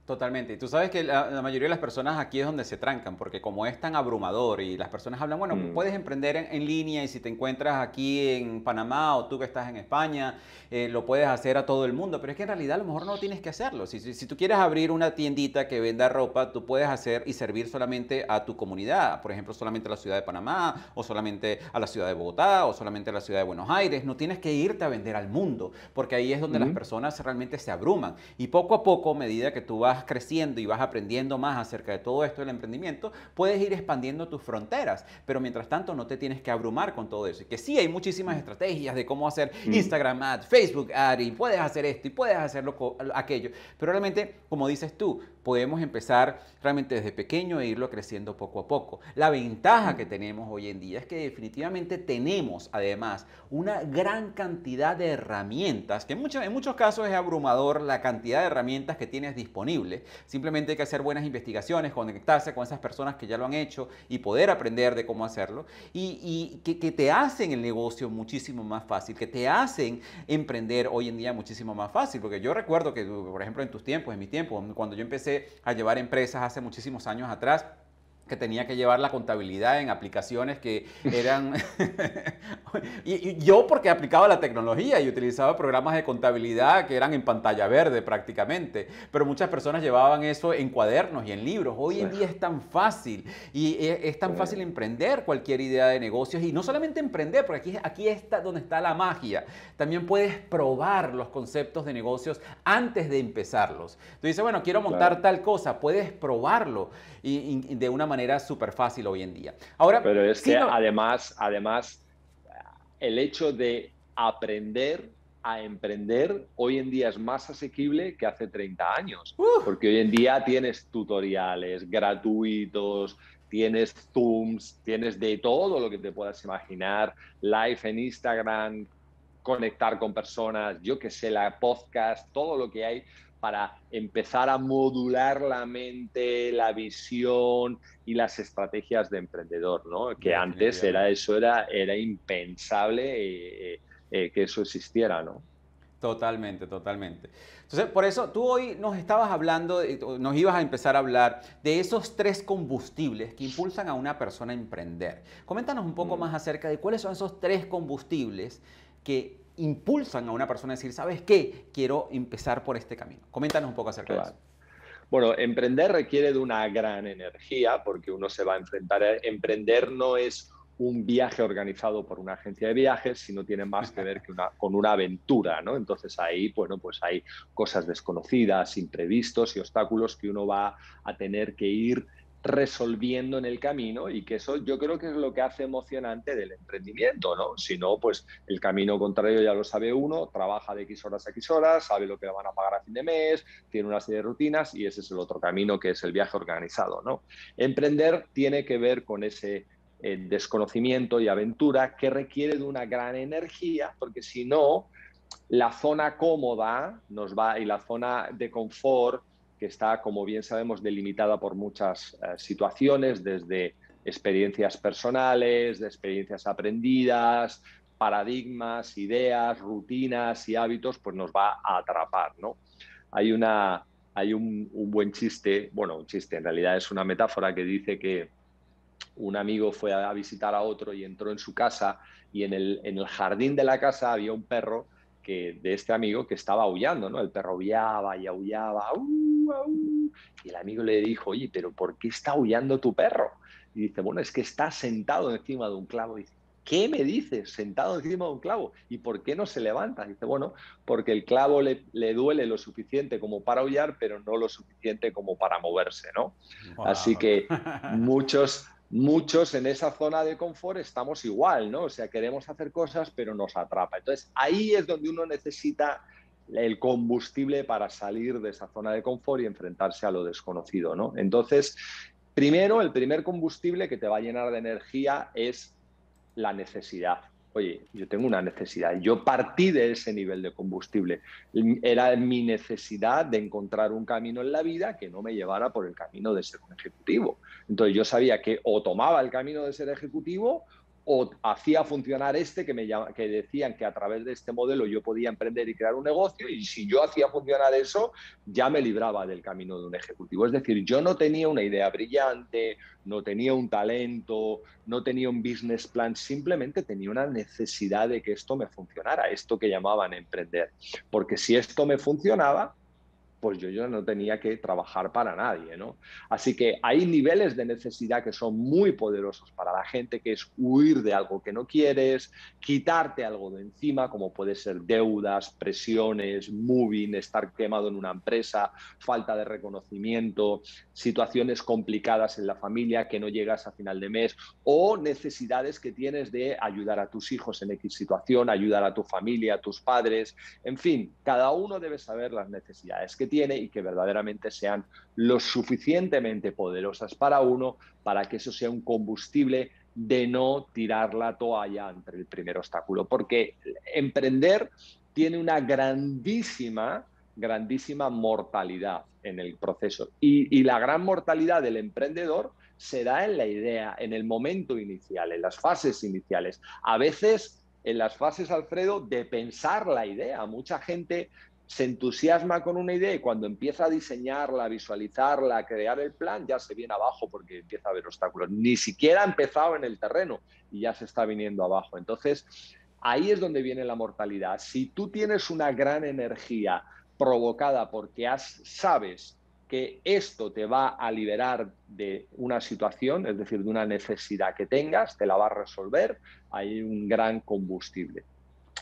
Totalmente. tú sabes que la, mayoría de las personas aquí es donde se trancan, porque como es tan abrumador y las personas hablan, bueno, mm. puedes emprender en, línea y si te encuentras aquí en Panamá o tú que estás en España, eh, lo puedes hacer a todo el mundo, pero es que en realidad a lo mejor no tienes que hacerlo. Si, si, tú quieres abrir una tiendita que venda ropa, tú puedes hacer y servir solamente a tu comunidad, por ejemplo, solamente a la ciudad de Panamá o solamente a la ciudad de Bogotá o solamente a la ciudad de Buenos Aires. No tienes que irte a vender al mundo, porque ahí es donde las personas realmente se abruman. Y poco a poco, a medida que tú vas creciendo y vas aprendiendo más acerca de todo esto del emprendimiento, puedes ir expandiendo tus fronteras, pero mientras tanto no te tienes que abrumar con todo eso. Y que sí, hay muchísimas mm. estrategias de cómo hacer mm. Instagram ad, Facebook ad, y puedes hacer esto y puedes hacerlo aquello, pero realmente, como dices tú, podemos empezar realmente desde pequeño e irlo creciendo poco a poco. La ventaja mm. que tenemos hoy en día es que definitivamente tenemos además una gran cantidad de herramientas, que en muchos, en muchos casos es abrumador la cantidad de herramientas que tienes disponible Simplemente hay que hacer buenas investigaciones, conectarse con esas personas que ya lo han hecho y poder aprender de cómo hacerlo y, que, que, te hacen el negocio muchísimo más fácil, que te hacen emprender hoy en día muchísimo más fácil. Porque yo recuerdo que, por ejemplo, en tus tiempos, en mi tiempo, cuando yo empecé a llevar empresas hace muchísimos años atrás, que tenía que llevar la contabilidad en aplicaciones que eran... y, yo porque aplicaba la tecnología y utilizaba programas de contabilidad que eran en pantalla verde prácticamente, pero muchas personas llevaban eso en cuadernos y en libros. Hoy en día es tan fácil y e, es, tan fácil emprender cualquier idea de negocios y no solamente emprender, porque aquí, aquí está donde está la magia. También puedes probar los conceptos de negocios antes de empezarlos. Tú dices, bueno, quiero montar tal cosa, puedes probarlo de una manera manera súper fácil hoy en día. Ahora, Pero es que además, además, el hecho de aprender a emprender hoy en día es más asequible que hace 30 años, porque hoy en día tienes tutoriales gratuitos, tienes Zooms, tienes de todo lo que te puedas imaginar, live en Instagram, conectar con personas, yo que sé, la podcast, todo lo que hay para empezar a modular la mente, la visión y las estrategias de emprendedor, ¿no? Que antes era eso, era, era impensable eh, eh, eh, que eso existiera, ¿no? Totalmente, totalmente. Entonces, por eso tú hoy nos estabas hablando, nos ibas a empezar a hablar de esos tres combustibles que impulsan a una persona a emprender. Coméntanos un poco mm. más acerca de cuáles son esos tres combustibles que impulsan a una persona a decir, ¿sabes qué? Quiero empezar por este camino. Coméntanos un poco acerca de eso. Bueno, emprender requiere de una gran energía porque uno se va a enfrentar. A... Emprender no es un viaje organizado por una agencia de viajes, sino tiene más que ver con una aventura, ¿no? Entonces ahí, bueno, pues hay cosas desconocidas, imprevistos y obstáculos que uno va a tener que ir resolviendo en el camino y que eso yo creo que es lo que hace emocionante del emprendimiento, ¿no? Si no, pues el camino contrario ya lo sabe uno, trabaja de X horas a X horas, sabe lo que le van a pagar a fin de mes, tiene una serie de rutinas y ese es el otro camino que es el viaje organizado, ¿no? Emprender tiene que ver con ese eh, desconocimiento y aventura que requiere de una gran energía, porque si no, la zona cómoda nos va y la zona de confort que está, como bien sabemos, delimitada por muchas eh, situaciones, desde experiencias personales, de experiencias aprendidas, paradigmas, ideas, rutinas y hábitos, pues nos va a atrapar, ¿no? Hay, una, hay un, buen chiste, bueno, un chiste, en realidad es una metáfora que dice que un amigo fue a visitar a otro y entró en su casa y en el, jardín de la casa había un perro que, de este amigo que estaba aullando, ¿no? El perro aullaba y aullaba, ¡uh! Y el amigo le dijo, oye, pero ¿por qué está aullando tu perro? Y dice, bueno, es que está sentado encima de un clavo. dice, ¿qué me dices? Sentado encima de un clavo. ¿Y por qué no se levanta? Dice, bueno, porque el clavo le, duele lo suficiente como para aullar, pero no lo suficiente como para moverse, ¿no? Así que muchos, muchos en esa zona de confort estamos igual, ¿no? O sea, queremos hacer cosas, pero nos atrapa. Entonces, ahí es donde uno necesita el combustible para salir de esa zona de confort y enfrentarse a lo desconocido, ¿no? Entonces, primero, el primer combustible que te va a llenar de energía es la necesidad. Oye, yo tengo una necesidad. Yo partí de ese nivel de combustible. Era mi necesidad de encontrar un camino en la vida que no me llevara por el camino de ser un ejecutivo. Entonces yo sabía que o tomaba el camino de ser ejecutivo o hacía funcionar este que me que decían que a través de este modelo yo podía emprender y crear un negocio y si yo hacía funcionar eso ya me libraba del camino de un ejecutivo. Es decir, yo no tenía una idea brillante, no tenía un talento, no tenía un business plan, simplemente tenía una necesidad de que esto me funcionara, esto que llamaban emprender, porque si esto me funcionaba, pues yo, yo no tenía que trabajar para nadie, ¿no? Así que hay niveles de necesidad que son muy poderosos para la gente, que es huir de algo que no quieres, quitarte algo de encima, como puede ser deudas, presiones, moving, estar quemado en una empresa, falta de reconocimiento, situaciones complicadas en la familia que no llegas a final de mes o necesidades que tienes de ayudar a tus hijos en X situación, ayudar a tu familia, a tus padres, en fin, cada uno debe saber las necesidades que y que verdaderamente sean lo suficientemente poderosas para uno para que eso sea un combustible de no tirar la toalla ante el primer obstáculo. Porque emprender tiene una grandísima, grandísima mortalidad en el proceso. Y, y la gran mortalidad del emprendedor se da en la idea, en el momento inicial, en las fases iniciales. A veces en las fases, Alfredo, de pensar la idea. Mucha gente se entusiasma con una idea y cuando empieza a diseñarla, a visualizarla, a crear el plan, ya se viene abajo porque empieza a haber obstáculos. Ni siquiera ha empezado en el terreno y ya se está viniendo abajo. Entonces, ahí es donde viene la mortalidad. Si tú tienes una gran energía provocada porque has, sabes que esto te va a liberar de una situación, es decir, de una necesidad que tengas, te la va a resolver, hay un gran combustible.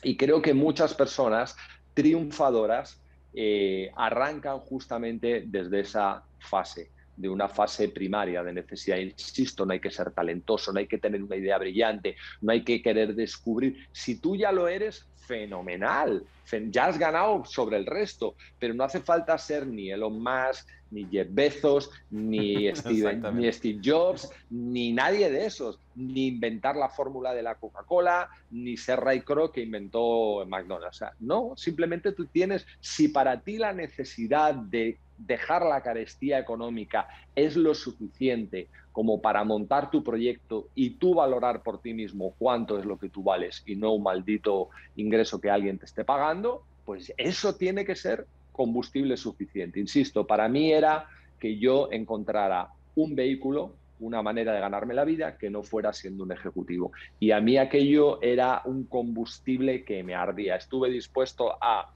Y creo que muchas personas triunfadoras eh, arrancan justamente desde esa fase de una fase primaria de necesidad. Insisto, no hay que ser talentoso, no hay que tener una idea brillante, no hay que querer descubrir. Si tú ya lo eres, fenomenal, ya has ganado sobre el resto, pero no hace falta ser ni Elon Musk, ni Jeff Bezos, ni Steve, Jobs, ni nadie de esos, ni inventar la fórmula de la Coca-Cola, ni ser Ray Kroc que inventó McDonald's. no, simplemente tú tienes, si para ti la necesidad de dejar la carestía económica es lo suficiente como para montar tu proyecto y tú valorar por ti mismo cuánto es lo que tú vales y no un maldito ingreso que alguien te esté pagando, pues eso tiene que ser combustible suficiente. Insisto, para mí era que yo encontrara un vehículo, una manera de ganarme la vida que no fuera siendo un ejecutivo. Y a mí aquello era un combustible que me ardía. Estuve dispuesto a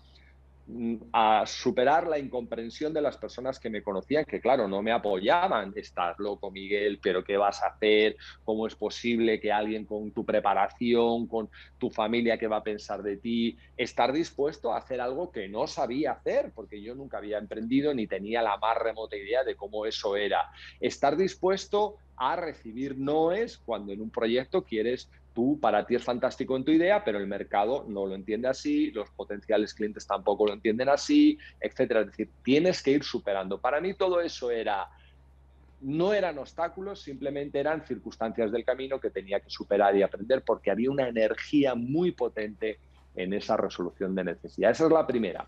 a superar la incomprensión de las personas que me conocían, que claro, no me apoyaban. Estás loco, Miguel, pero ¿qué vas a hacer? ¿Cómo es posible que alguien con tu preparación, con tu familia que va a pensar de ti, estar dispuesto a hacer algo que no sabía hacer, porque yo nunca había emprendido ni tenía la más remota idea de cómo eso era? Estar dispuesto a recibir no es cuando en un proyecto quieres tú, para ti es fantástico en tu idea, pero el mercado no lo entiende así, los potenciales clientes tampoco lo entienden así, etcétera. Es decir, tienes que ir superando. Para mí todo eso era, no eran obstáculos, simplemente eran circunstancias del camino que tenía que superar y aprender porque había una energía muy potente en esa resolución de necesidad. Esa es la primera.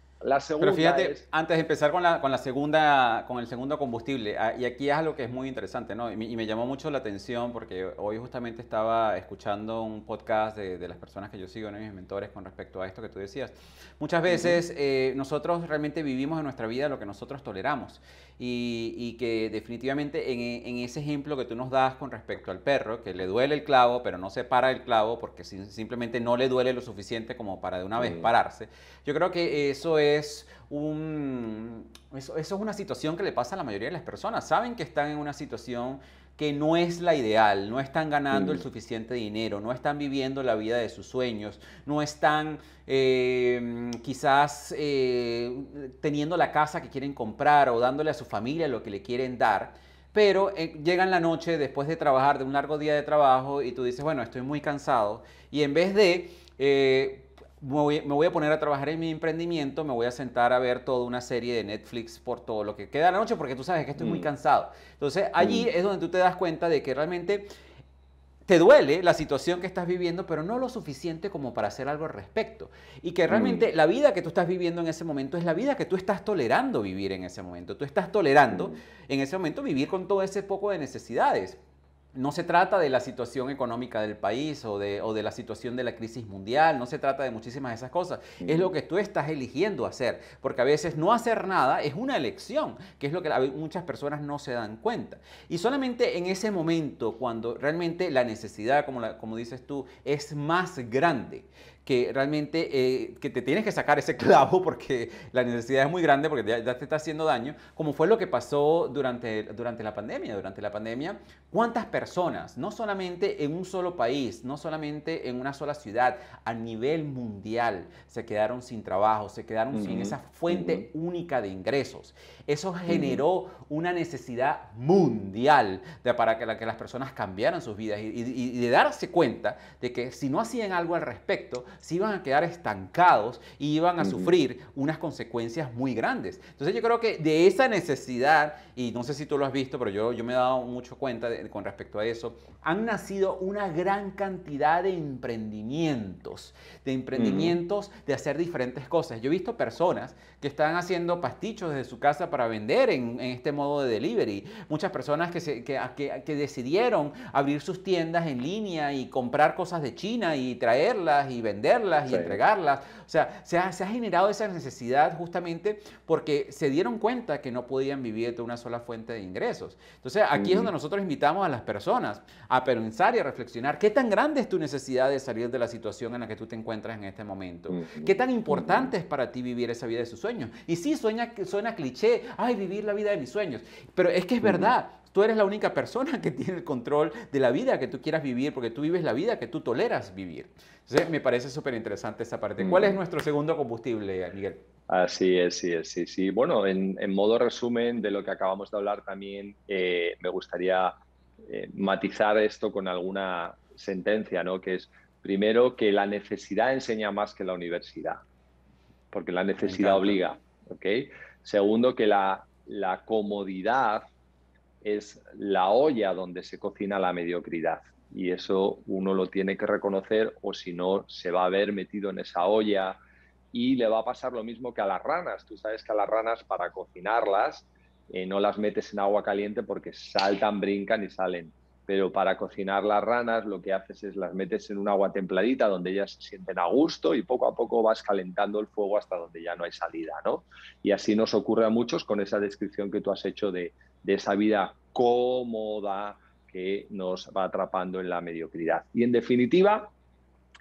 Pero fíjate, antes de empezar con, la, con, la segunda, con el segundo combustible, ah, y aquí es algo que es muy interesante, ¿no? Y me, llamó mucho la atención porque hoy justamente estaba escuchando un podcast de, de las personas que yo sigo, ¿no? mis mentores, con respecto a esto que tú decías. Muchas veces eh, nosotros realmente vivimos en nuestra vida lo que nosotros toleramos. Y, y que definitivamente en, en, ese ejemplo que tú nos das con respecto al perro, que le duele el clavo, pero no se para el clavo porque simplemente no le duele lo suficiente como para de una vez pararse, yo creo que eso es es un, eso, es una situación que le pasa a la mayoría de las personas. Saben que están en una situación que no es la ideal, no están ganando el mm. suficiente dinero, no están viviendo la vida de sus sueños, no están em, quizás eh, teniendo la casa que quieren comprar o dándole a su familia lo que le quieren dar. Pero eh, llegan la noche después de trabajar, de un largo día de trabajo, y tú dices, bueno, estoy muy cansado. Y en vez de eh, me voy, a poner a trabajar en mi emprendimiento, me voy a sentar a ver toda una serie de Netflix por todo lo que queda la noche, porque tú sabes que estoy muy mm. cansado. Entonces mm. allí es donde tú te das cuenta de que realmente te duele la situación que estás viviendo, pero no lo suficiente como para hacer algo al respecto. Y que realmente mm. la vida que tú estás viviendo en ese momento es la vida que tú estás tolerando vivir en ese momento. Tú estás tolerando en ese momento vivir con todo ese poco de necesidades no se trata de la situación económica del país o de, la situación de la crisis mundial, no se trata de muchísimas de esas cosas. Es lo que tú estás eligiendo hacer, porque a veces no hacer nada es una elección, que es lo que muchas personas no se dan cuenta. Y solamente en ese momento, cuando realmente la necesidad, como dices tú, es más grande, que realmente eh, que te tienes que sacar ese clavo porque la necesidad es muy grande, porque ya, te está haciendo daño, como fue lo que pasó durante, durante la pandemia. Durante la pandemia, ¿cuántas personas, no solamente en un solo país, no solamente en una sola ciudad, a nivel mundial, se quedaron sin trabajo, se quedaron sin esa fuente única de ingresos? Eso generó una necesidad mundial para que, las personas cambiaran sus vidas y, de darse cuenta de que si no hacían algo al respecto, se iban a quedar estancados y iban a sufrir unas consecuencias muy grandes. Entonces yo creo que de esa necesidad, y no sé si tú lo has visto, pero yo, yo me he dado mucho cuenta con respecto a eso, han nacido una gran cantidad de emprendimientos, de emprendimientos de hacer diferentes cosas. Yo he visto personas que están haciendo pastichos desde su casa para para vender en, este modo de delivery. Muchas personas que, que, decidieron abrir sus tiendas en línea y comprar cosas de China y traerlas y venderlas y entregarlas. O sea, se ha, generado esa necesidad justamente porque se dieron cuenta que no podían vivir de una sola fuente de ingresos. Entonces, aquí es donde nosotros invitamos a las personas a pensar y a reflexionar qué tan grande es tu necesidad de salir de la situación en la que tú te encuentras en este momento. Qué tan importante es para ti vivir esa vida de sus sueños. Y sí, suena, suena cliché, ay, vivir la vida de mis sueños. Pero es que es verdad. Tú eres la única persona que tiene el control de la vida que tú quieras vivir, porque tú vives la vida que tú toleras vivir. Entonces, me parece súper interesante esa parte. ¿Cuál es mm. nuestro segundo combustible, Miguel? Así es, sí, sí, sí. Bueno, en, modo resumen de lo que acabamos de hablar también, eh, me gustaría eh, matizar esto con alguna sentencia, ¿no? Que es, primero, que la necesidad enseña más que la universidad, porque la necesidad obliga, ¿ok? Segundo, que la, la comodidad es la olla donde se cocina la mediocridad. Y eso uno lo tiene que reconocer o si no se va a ver metido en esa olla y le va a pasar lo mismo que a las ranas. Tú sabes que a las ranas para cocinarlas eh, no las metes en agua caliente porque saltan, brincan y salen pero para cocinar las ranas lo que haces es las metes en un agua templadita donde ellas se sienten a gusto y poco a poco vas calentando el fuego hasta donde ya no hay salida, ¿no? Y así nos ocurre a muchos con esa descripción que tú has hecho de, de esa vida cómoda que nos va atrapando en la mediocridad. Y en definitiva,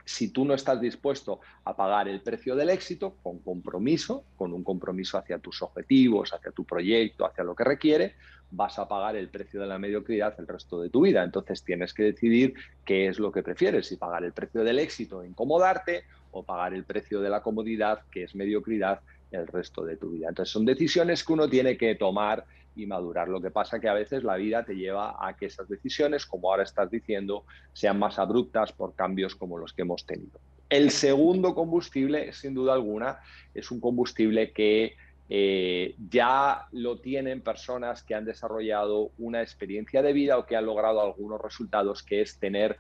si tú no estás dispuesto a pagar el precio del éxito con compromiso, con un compromiso hacia tus objetivos, hacia tu proyecto, hacia lo que requiere, vas a pagar el precio de la mediocridad el resto de tu vida. Entonces tienes que decidir qué es lo que prefieres, si pagar el precio del éxito, incomodarte, o pagar el precio de la comodidad, que es mediocridad, el resto de tu vida. Entonces son decisiones que uno tiene que tomar y madurar. Lo que pasa que a veces la vida te lleva a que esas decisiones, como ahora estás diciendo, sean más abruptas por cambios como los que hemos tenido. El segundo combustible, sin duda alguna, es un combustible que eh, ya lo tienen personas que han desarrollado una experiencia de vida o que han logrado algunos resultados, que es tener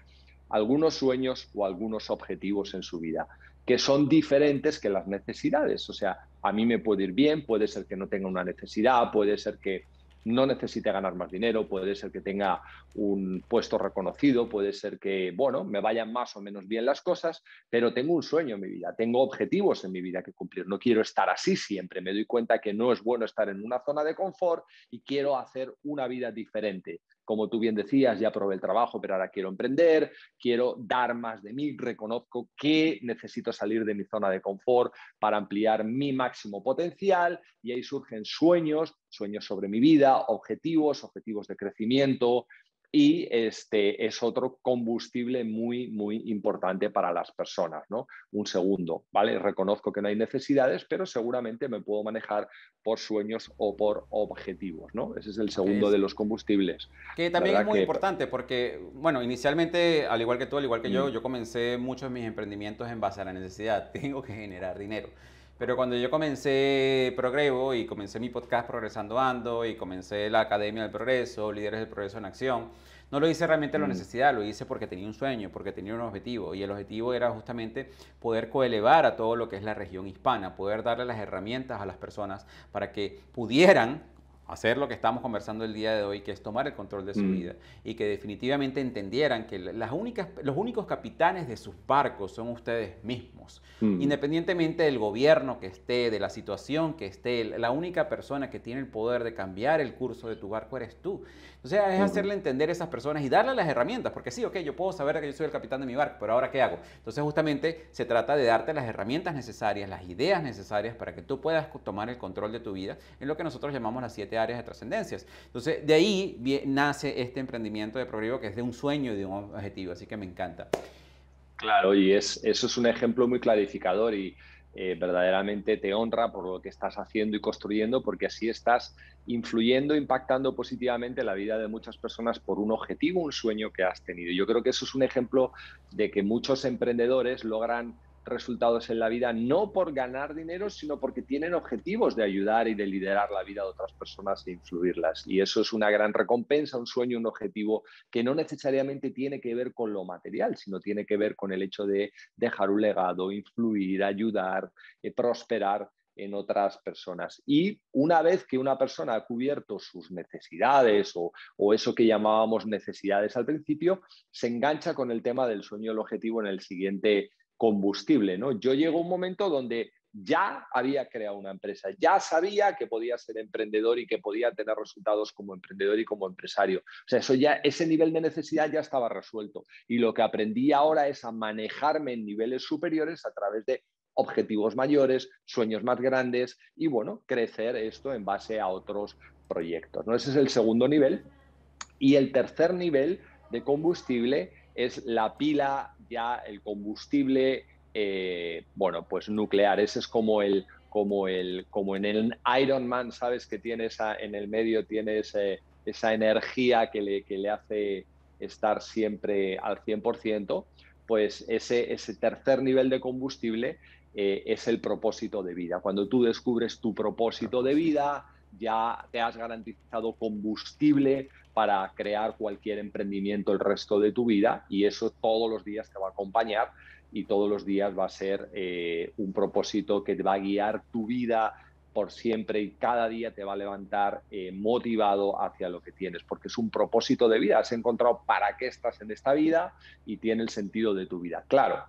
algunos sueños o algunos objetivos en su vida, que son diferentes que las necesidades. O sea, a mí me puede ir bien, puede ser que no tenga una necesidad, puede ser que no necesite ganar más dinero, puede ser que tenga un puesto reconocido, puede ser que, bueno, me vayan más o menos bien las cosas, pero tengo un sueño en mi vida, tengo objetivos en mi vida que cumplir, no quiero estar así siempre, me doy cuenta que no es bueno estar en una zona de confort y quiero hacer una vida diferente como tú bien decías, ya probé el trabajo, pero ahora quiero emprender, quiero dar más de mí, reconozco que necesito salir de mi zona de confort para ampliar mi máximo potencial y ahí surgen sueños, sueños sobre mi vida, objetivos, objetivos de crecimiento, y este es otro combustible muy, muy importante para las personas, ¿no? Un segundo, ¿vale? Reconozco que no hay necesidades, pero seguramente me puedo manejar por sueños o por objetivos, ¿no? Ese es el segundo de los combustibles. Que también es muy importante porque, bueno, inicialmente, al igual que tú, al igual que yo, mm. yo comencé muchos de mis emprendimientos en base a la necesidad, tengo que generar dinero. Pero cuando yo comencé Progrevo y comencé mi podcast Progresando Ando y comencé la Academia del Progreso, Líderes del Progreso en Acción, no lo hice realmente a la mm. necesidad, lo hice porque tenía un sueño, porque tenía un objetivo. Y el objetivo era justamente poder coelevar a todo lo que es la región hispana, poder darle las herramientas a las personas para que pudieran hacer lo que estamos conversando el día de hoy, que es tomar el control de su mm. vida y que definitivamente entendieran que las únicas, los únicos capitanes de sus barcos son ustedes mismos. Mm. Independientemente del gobierno que esté, de la situación que esté, la única persona que tiene el poder de cambiar el curso de tu barco eres tú. O sea, es hacerle entender a esas personas y darle las herramientas, porque sí, ok, yo puedo saber que yo soy el capitán de mi barco, pero ahora ¿qué hago? Entonces justamente se trata de darte las herramientas necesarias, las ideas necesarias para que tú puedas tomar el control de tu vida en lo que nosotros llamamos las siete áreas de trascendencias. Entonces, de ahí nace este emprendimiento de Progreso que es de un sueño y de un objetivo, así que me encanta. Claro, y es, eso es un ejemplo muy clarificador y eh, verdaderamente te honra por lo que estás haciendo y construyendo, porque así estás influyendo, impactando positivamente la vida de muchas personas por un objetivo, un sueño que has tenido. Yo creo que eso es un ejemplo de que muchos emprendedores logran resultados en la vida, no por ganar dinero, sino porque tienen objetivos de ayudar y de liderar la vida de otras personas e influirlas. Y eso es una gran recompensa, un sueño, un objetivo que no necesariamente tiene que ver con lo material, sino tiene que ver con el hecho de dejar un legado, influir, ayudar, eh, prosperar en otras personas. Y una vez que una persona ha cubierto sus necesidades o, o, eso que llamábamos necesidades al principio, se engancha con el tema del sueño el objetivo en el siguiente combustible, ¿no? Yo llego a un momento donde ya había creado una empresa, ya sabía que podía ser emprendedor y que podía tener resultados como emprendedor y como empresario. O sea, eso ya, ese nivel de necesidad ya estaba resuelto. Y lo que aprendí ahora es a manejarme en niveles superiores a través de objetivos mayores, sueños más grandes y, bueno, crecer esto en base a otros proyectos. ¿no? Ese es el segundo nivel. Y el tercer nivel de combustible es la pila, ya el combustible, eh, bueno, pues nuclear. Ese es como el, como el, como en el Iron Man, sabes que tiene en el medio tiene esa energía que le, le hace estar siempre al 100%, pues ese, ese tercer nivel de combustible eh, es el propósito de vida. Cuando tú descubres tu propósito de vida, ya te has garantizado combustible para crear cualquier emprendimiento el resto de tu vida y eso todos los días te va a acompañar y todos los días va a ser eh, un propósito que te va a guiar tu vida por siempre y cada día te va a levantar eh, motivado hacia lo que tienes, porque es un propósito de vida, has encontrado para qué estás en esta vida y tiene el sentido de tu vida. Claro,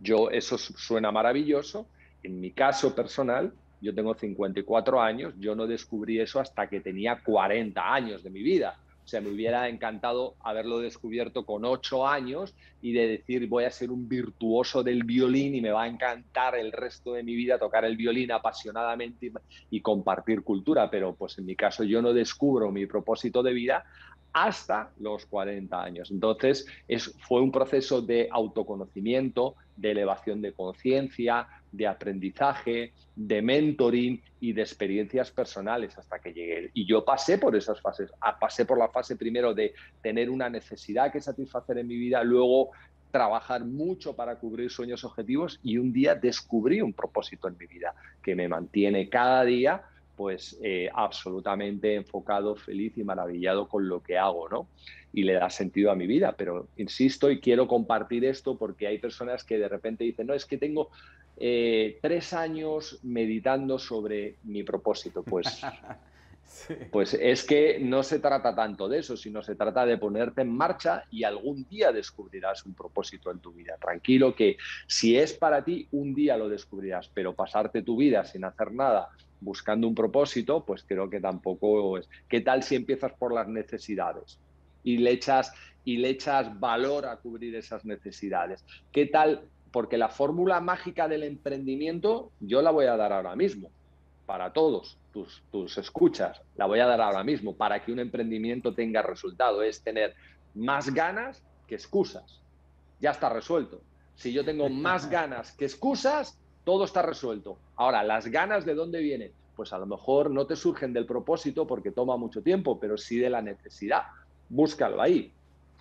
yo eso suena maravilloso, en mi caso personal, yo tengo 54 años, yo no descubrí eso hasta que tenía 40 años de mi vida sea, me hubiera encantado haberlo descubierto con ocho años y de decir voy a ser un virtuoso del violín y me va a encantar el resto de mi vida tocar el violín apasionadamente y, compartir cultura, pero pues en mi caso yo no descubro mi propósito de vida hasta los 40 años. Entonces, es, fue un proceso de autoconocimiento, de elevación de conciencia, de aprendizaje, de mentoring y de experiencias personales hasta que llegué. Y yo pasé por esas fases. Ah, pasé por la fase primero de tener una necesidad que satisfacer en mi vida, luego trabajar mucho para cubrir sueños objetivos y un día descubrí un propósito en mi vida que me mantiene cada día pues eh, absolutamente enfocado, feliz y maravillado con lo que hago, ¿no? Y le da sentido a mi vida, pero insisto y quiero compartir esto porque hay personas que de repente dicen, no, es que tengo eh, tres años meditando sobre mi propósito, pues... Pues es que no se trata tanto de eso, sino se trata de ponerte en marcha y algún día descubrirás un propósito en tu vida. Tranquilo que si es para ti, un día lo descubrirás, pero pasarte tu vida sin hacer nada buscando un propósito, pues creo que tampoco es. ¿Qué tal si empiezas por las necesidades y le echas, y valor a cubrir esas necesidades? ¿Qué tal? Porque la fórmula mágica del emprendimiento yo la voy a dar ahora mismo, para todos tus, tus escuchas, la voy a dar ahora mismo, para que un emprendimiento tenga resultado, es tener más ganas que excusas. Ya está resuelto. Si yo tengo más ganas que excusas, todo está resuelto. Ahora, las ganas de dónde vienen, pues a lo mejor no te surgen del propósito porque toma mucho tiempo, pero sí de la necesidad. Búscalo ahí.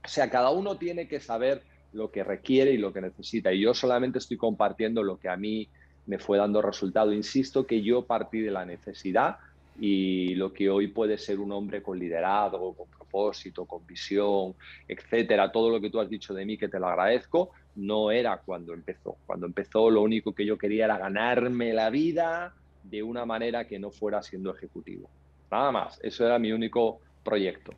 O sea, cada uno tiene que saber lo que requiere y lo que necesita. Y yo solamente estoy compartiendo lo que a mí me fue dando resultado. Insisto que yo partí de la necesidad y lo que hoy puede ser un hombre con con propósito, con visión, etcétera, todo lo que tú has dicho de mí, que te lo agradezco, no era cuando empezó. Cuando empezó lo único que yo quería era ganarme la vida de una manera que no fuera siendo ejecutivo. Nada más, eso era mi único proyecto.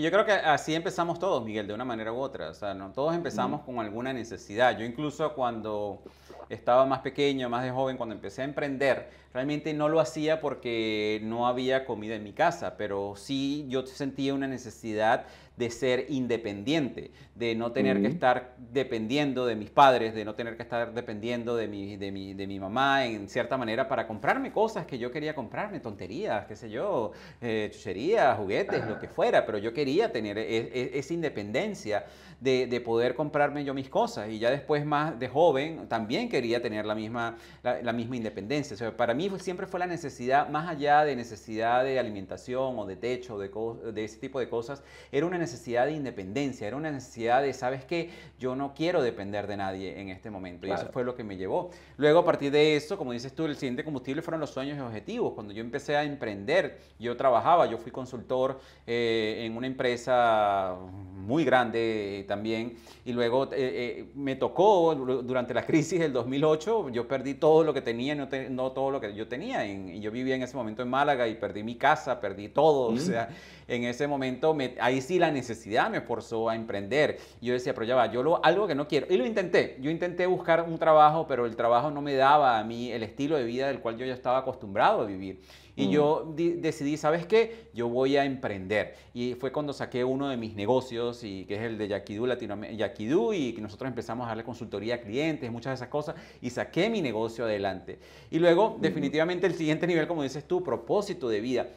Y yo creo que así empezamos todos, Miguel, de una manera u otra. O sea, todos empezamos mm. con alguna necesidad. Yo incluso cuando estaba más pequeño, más de joven, cuando empecé a emprender, realmente no lo hacía porque no había comida en mi casa, pero sí yo sentía una necesidad de ser independiente, de no tener que estar dependiendo de mis padres, de no tener que estar dependiendo de mi, de, mi, mamá en cierta manera para comprarme cosas que yo quería comprarme, tonterías, qué sé yo, eh, chucherías, juguetes, lo que fuera, pero yo quería tener e, e, esa independencia de, poder comprarme yo mis cosas y ya después más de joven también quería tener la misma, la, misma independencia. para mí siempre fue la necesidad, más allá de necesidad de alimentación o de techo, de, de ese tipo de cosas, era una necesidad necesidad de independencia, era una necesidad de, ¿sabes que Yo no quiero depender de nadie en este momento. Y eso fue lo que me llevó. Luego, a partir de eso, como dices tú, el siguiente combustible fueron los sueños y objetivos. Cuando yo empecé a emprender, yo trabajaba, yo fui consultor eh, en una empresa muy grande eh, también. Y luego eh, me tocó, durante la crisis del 2008, yo perdí todo lo que tenía, no, no todo lo que yo tenía. y yo vivía en ese momento en Málaga y perdí mi casa, perdí todo en ese momento me, ahí sí la necesidad me forzó a emprender. Yo decía, pero ya va, yo lo, algo que no quiero. Y lo intenté, yo intenté buscar un trabajo, pero el trabajo no me daba a mí el estilo de vida del cual yo ya estaba acostumbrado a vivir. Y yo mm. decidí, ¿sabes qué? Yo voy a emprender. Y fue cuando saqué uno de mis negocios, y, que es el de Yakidu Latinoamérica, yaquidú y que nosotros empezamos a darle consultoría a clientes, muchas de esas cosas, y saqué mi negocio adelante. Y luego, definitivamente, el siguiente nivel, como dices tú, propósito de vida.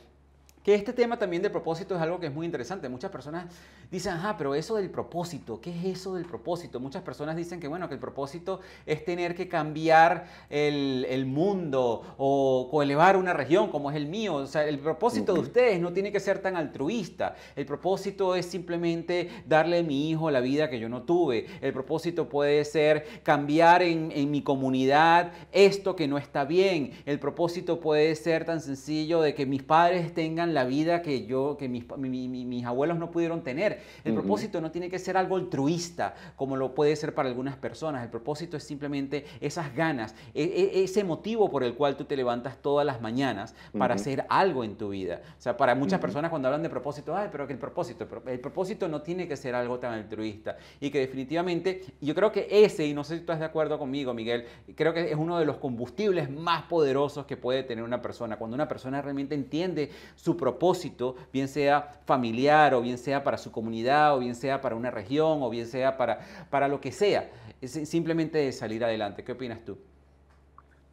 Que este tema también de propósito es algo que es muy interesante. Muchas personas dicen, ah, pero eso del propósito, ¿qué es eso del propósito? Muchas personas dicen que, bueno, que el propósito es tener que cambiar el, mundo o, o, elevar una región como es el mío. O sea, el propósito de ustedes no tiene que ser tan altruista. El propósito es simplemente darle a mi hijo la vida que yo no tuve. El propósito puede ser cambiar en, en mi comunidad esto que no está bien. El propósito puede ser tan sencillo de que mis padres tengan la vida que yo, que mis, mis abuelos no pudieron tener. El propósito no tiene que ser algo altruista, como lo puede ser para algunas personas. El propósito es simplemente esas ganas, e, e, ese motivo por el cual tú te levantas todas las mañanas para hacer algo en tu vida. O sea, para muchas personas cuando hablan de propósito, ay, pero que el propósito, el propósito no tiene que ser algo tan altruista. Y que definitivamente, yo creo que ese, y no sé si tú estás de acuerdo conmigo, Miguel, creo que es uno de los combustibles más poderosos que puede tener una persona. Cuando una persona realmente entiende su propósito, propósito, bien sea familiar o bien sea para su comunidad o bien sea para una región o bien sea para, para lo que sea. Es simplemente salir adelante. ¿Qué opinas tú?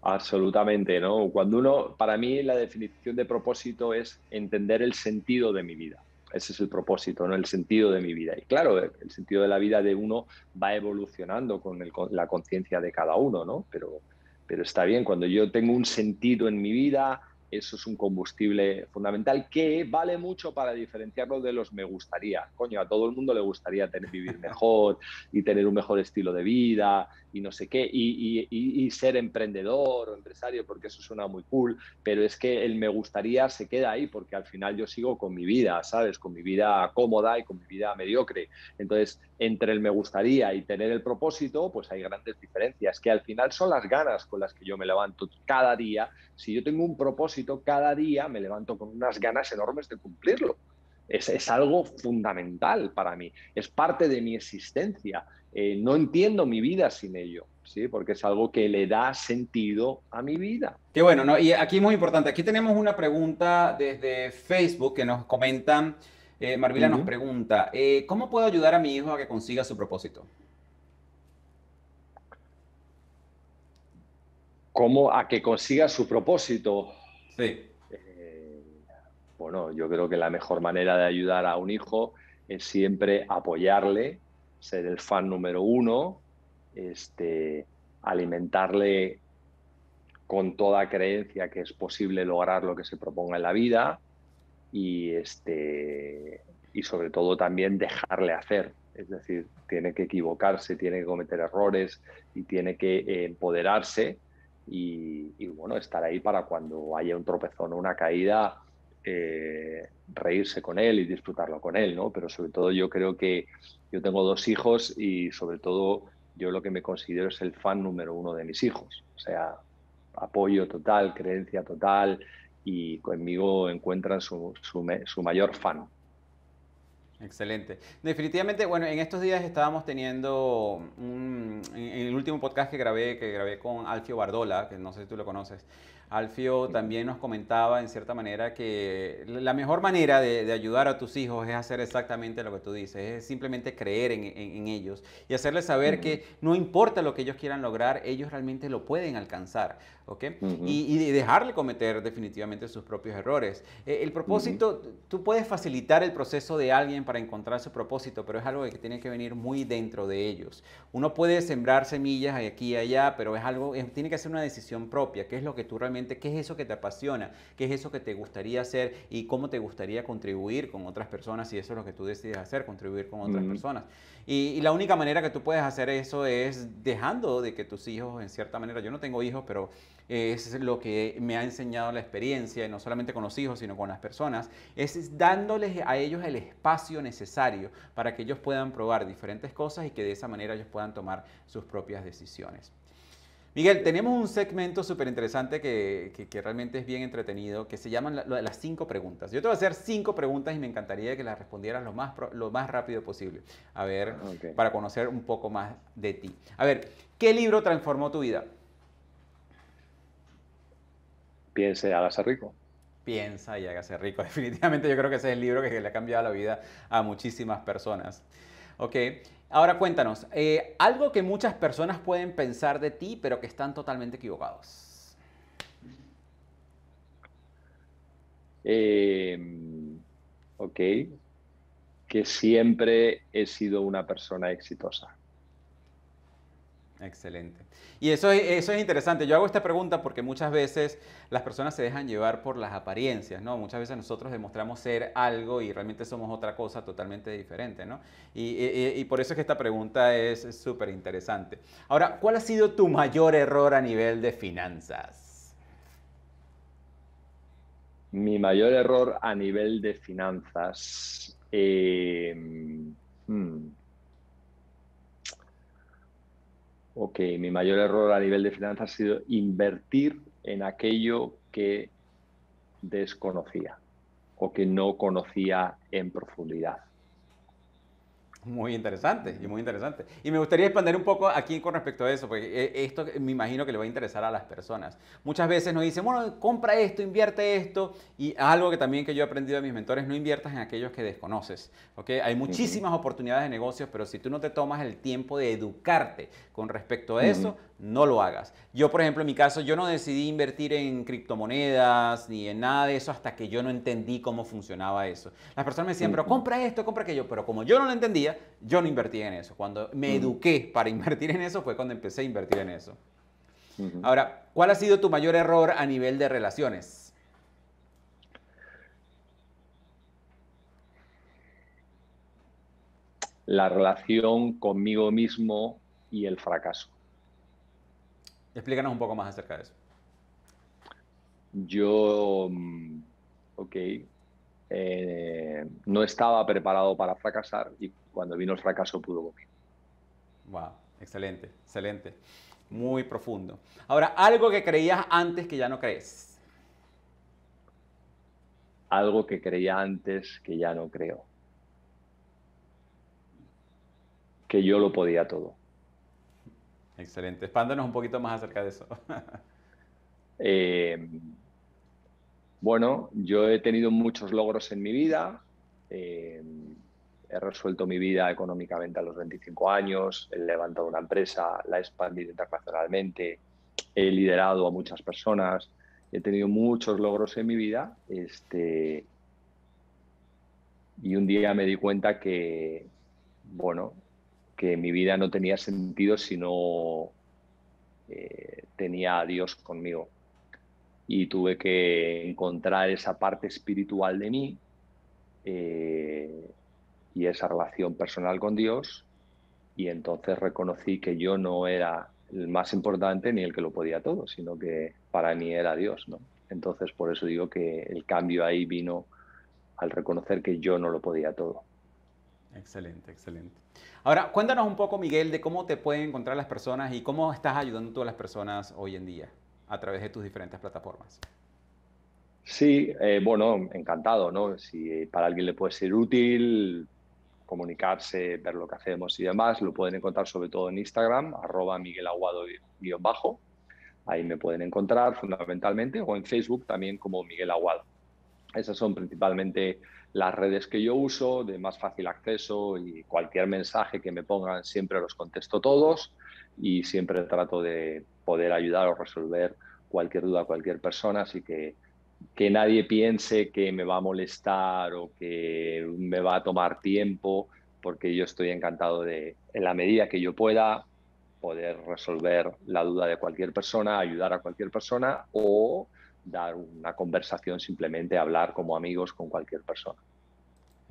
Absolutamente, ¿no? Cuando uno, para mí la definición de propósito es entender el sentido de mi vida. Ese es el propósito, ¿no? El sentido de mi vida. Y claro, el sentido de la vida de uno va evolucionando con, la conciencia de cada uno, ¿no? Pero, pero está bien, cuando yo tengo un sentido en mi vida, eso es un combustible fundamental que vale mucho para diferenciarlo de los me gustaría. Coño, a todo el mundo le gustaría tener, vivir mejor y tener un mejor estilo de vida y no sé qué, y, y, ser emprendedor o empresario, porque eso suena muy cool, pero es que el me gustaría se queda ahí porque al final yo sigo con mi vida, ¿sabes? Con mi vida cómoda y con mi vida mediocre. Entonces, entre el me gustaría y tener el propósito, pues hay grandes diferencias, que al final son las ganas con las que yo me levanto cada día. Si yo tengo un propósito, cada día me levanto con unas ganas enormes de cumplirlo. Es, es algo fundamental para mí, es parte de mi existencia. Eh, no entiendo mi vida sin ello. ¿sí? Porque es algo que le da sentido a mi vida. Qué bueno, ¿no? Y aquí muy importante, aquí tenemos una pregunta desde Facebook que nos comentan eh, Marvila nos pregunta, eh, ¿cómo puedo ayudar a mi hijo a que consiga su propósito? ¿Cómo a que consiga su propósito? Sí. Eh, bueno, yo creo que la mejor manera de ayudar a un hijo es siempre apoyarle, ser el fan número uno, este, alimentarle con toda creencia que es posible lograr lo que se proponga en la vida, y, este, y sobre todo también dejarle hacer. Es decir, tiene que equivocarse, tiene que cometer errores y tiene que eh, empoderarse y, bueno, estar ahí para cuando haya un tropezón o una caída, eh, reírse con él y disfrutarlo con él, ¿no? Pero sobre todo yo creo que yo tengo dos hijos y sobre todo yo lo que me considero es el fan número uno de mis hijos. O sea, apoyo total, creencia total, y conmigo encuentran su, mayor fan. Excelente. Definitivamente, bueno, en estos días estábamos teniendo en el último podcast que grabé, que grabé con Alfio Bardola, que no sé si tú lo conoces, Alfio también nos comentaba en cierta manera que la mejor manera de, ayudar a tus hijos es hacer exactamente lo que tú dices, es simplemente creer en, ellos y hacerles saber que no importa lo que ellos quieran lograr, ellos realmente lo pueden alcanzar, ¿ok? y, dejarle cometer definitivamente sus propios errores. E, el propósito, tú puedes facilitar el proceso de alguien para encontrar su propósito, pero es algo que tiene que venir muy dentro de ellos. Uno puede sembrar semillas aquí y allá, pero es algo, tiene que hacer una decisión propia, que es lo que tú realmente qué es eso que te apasiona, qué es eso que te gustaría hacer y cómo te gustaría contribuir con otras personas, y eso es lo que tú decides hacer, contribuir con otras personas. Y, y, la única manera que tú puedes hacer eso es dejando de que tus hijos, en cierta manera, yo no tengo hijos, pero es lo que me ha enseñado la experiencia, y no solamente con los hijos, sino con las personas, es dándoles a ellos el espacio necesario para que ellos puedan probar diferentes cosas y que de esa manera ellos puedan tomar sus propias decisiones. Miguel, tenemos un segmento súper interesante que, realmente es bien entretenido, que se llaman las cinco preguntas. Yo te voy a hacer cinco preguntas y me encantaría que las respondieras lo más, lo más rápido posible. A ver, ah, para conocer un poco más de ti. A ver, ¿qué libro transformó tu vida? Piensa y hágase rico. Piensa y hágase rico. Definitivamente yo creo que ese es el libro que le ha cambiado la vida a muchísimas personas. Ok. Ahora cuéntanos, eh, algo que muchas personas pueden pensar de ti, pero que están totalmente equivocados. Em, ok. Que siempre he sido una persona exitosa. Excelente. Y eso, eso es interesante. Yo hago esta pregunta porque muchas veces las personas se dejan llevar por las apariencias, ¿no? Muchas veces nosotros demostramos ser algo y realmente somos otra cosa totalmente diferente, ¿no? Y, por eso es que esta pregunta es súper interesante. Ahora, ¿cuál ha sido tu mayor error a nivel de finanzas? Mi mayor error a nivel de finanzas. Eh, hmm, o mi mayor error a nivel de finanzas ha sido invertir en aquello que desconocía o que no conocía en profundidad. Muy interesante, y muy interesante. Y me gustaría expandir un poco aquí con respecto a eso, porque eh, esto me imagino que le va a interesar a las personas. Muchas veces nos dicen, bueno, compra esto, invierte esto, y algo que también que yo he aprendido de mis mentores, no inviertas en aquellos que desconoces, Hay muchísimas oportunidades de negocios, pero si tú no te tomas el tiempo de educarte con respecto a eso, no lo hagas. Yo, por ejemplo, en mi caso, yo no decidí invertir en criptomonedas ni en nada de eso hasta que yo no entendí cómo funcionaba eso. Las personas me decían, mm. pero compra esto, compra aquello, pero como yo no lo entendía, yo no invertí en eso. Cuando me mm. eduqué para invertir en eso fue cuando empecé a invertir en eso. Ahora, ¿cuál ha sido tu mayor error a nivel de relaciones? La relación conmigo mismo y el fracaso. Explícanos un poco más acerca de eso. Yo, mm, ok, eh, no estaba preparado para fracasar y cuando vino el fracaso pudo volver. Wow, excelente, excelente. Muy profundo. Ahora, algo que creías antes que ya no crees. Algo que creía antes que ya no creo. Que yo lo podía todo. Excelente. Espándonos un poquito más acerca de eso. Eh, bueno, yo he tenido muchos logros en mi vida. Eh, he resuelto mi vida económicamente a los 25 años, he levantado una empresa, la he expandido internacionalmente, he liderado a muchas personas, he tenido muchos logros en mi vida. Este, y un día me di cuenta que, bueno, que mi vida no tenía sentido si no eh, tenía a Dios conmigo. Y tuve que encontrar esa parte espiritual de mí eh, y esa relación personal con Dios. Y entonces reconocí que yo no era el más importante ni el que lo podía todo, sino que para mí era Dios. ¿no? Entonces por eso digo que el cambio ahí vino al reconocer que yo no lo podía todo. Excelente, excelente. Ahora, cuéntanos un poco, Miguel, de cómo te pueden encontrar las personas y cómo estás ayudando tú a las personas hoy en día a través de tus diferentes plataformas. Sí, eh, bueno, encantado, ¿no? Si eh, para alguien le puede ser útil comunicarse, ver lo que hacemos y demás, lo pueden encontrar sobre todo en Instagram, arroba Miguel Aguado bajo. Ahí me pueden encontrar fundamentalmente, o en Facebook también como Miguel Aguado. Esas son principalmente las redes que yo uso, de más fácil acceso y cualquier mensaje que me pongan siempre los contesto todos y siempre trato de poder ayudar o resolver cualquier duda a cualquier persona, así que que nadie piense que me va a molestar o que me va a tomar tiempo, porque yo estoy encantado de, en la medida que yo pueda, poder resolver la duda de cualquier persona, ayudar a cualquier persona o dar una conversación, simplemente hablar como amigos con cualquier persona.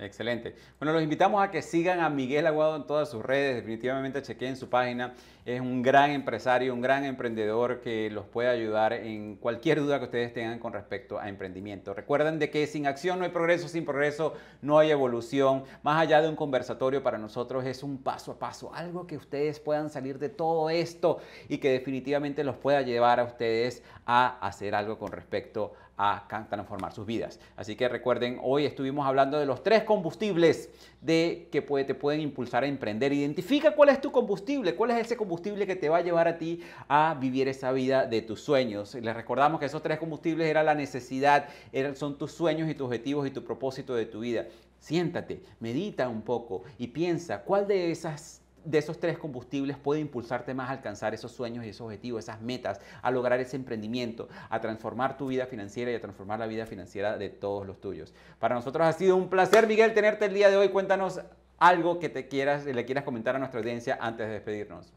Excelente. Bueno, los invitamos a que sigan a Miguel Aguado en todas sus redes, definitivamente chequeen su página. Es un gran empresario, un gran emprendedor que los puede ayudar en cualquier duda que ustedes tengan con respecto a emprendimiento. Recuerden de que sin acción no hay progreso, sin progreso no hay evolución. Más allá de un conversatorio para nosotros es un paso a paso, algo que ustedes puedan salir de todo esto y que definitivamente los pueda llevar a ustedes a hacer algo con respecto a a transformar sus vidas. Así que recuerden, hoy estuvimos hablando de los tres combustibles de que te pueden impulsar a emprender. Identifica cuál es tu combustible, cuál es ese combustible que te va a llevar a ti a vivir esa vida de tus sueños. Les recordamos que esos tres combustibles era la necesidad, eran, son tus sueños y tus objetivos y tu propósito de tu vida. Siéntate, medita un poco y piensa cuál de esas de esos tres combustibles puede impulsarte más a alcanzar esos sueños y esos objetivos, esas metas, a lograr ese emprendimiento, a transformar tu vida financiera y a transformar la vida financiera de todos los tuyos. Para nosotros ha sido un placer, Miguel, tenerte el día de hoy. Cuéntanos algo que te quieras, le quieras comentar a nuestra audiencia antes de despedirnos.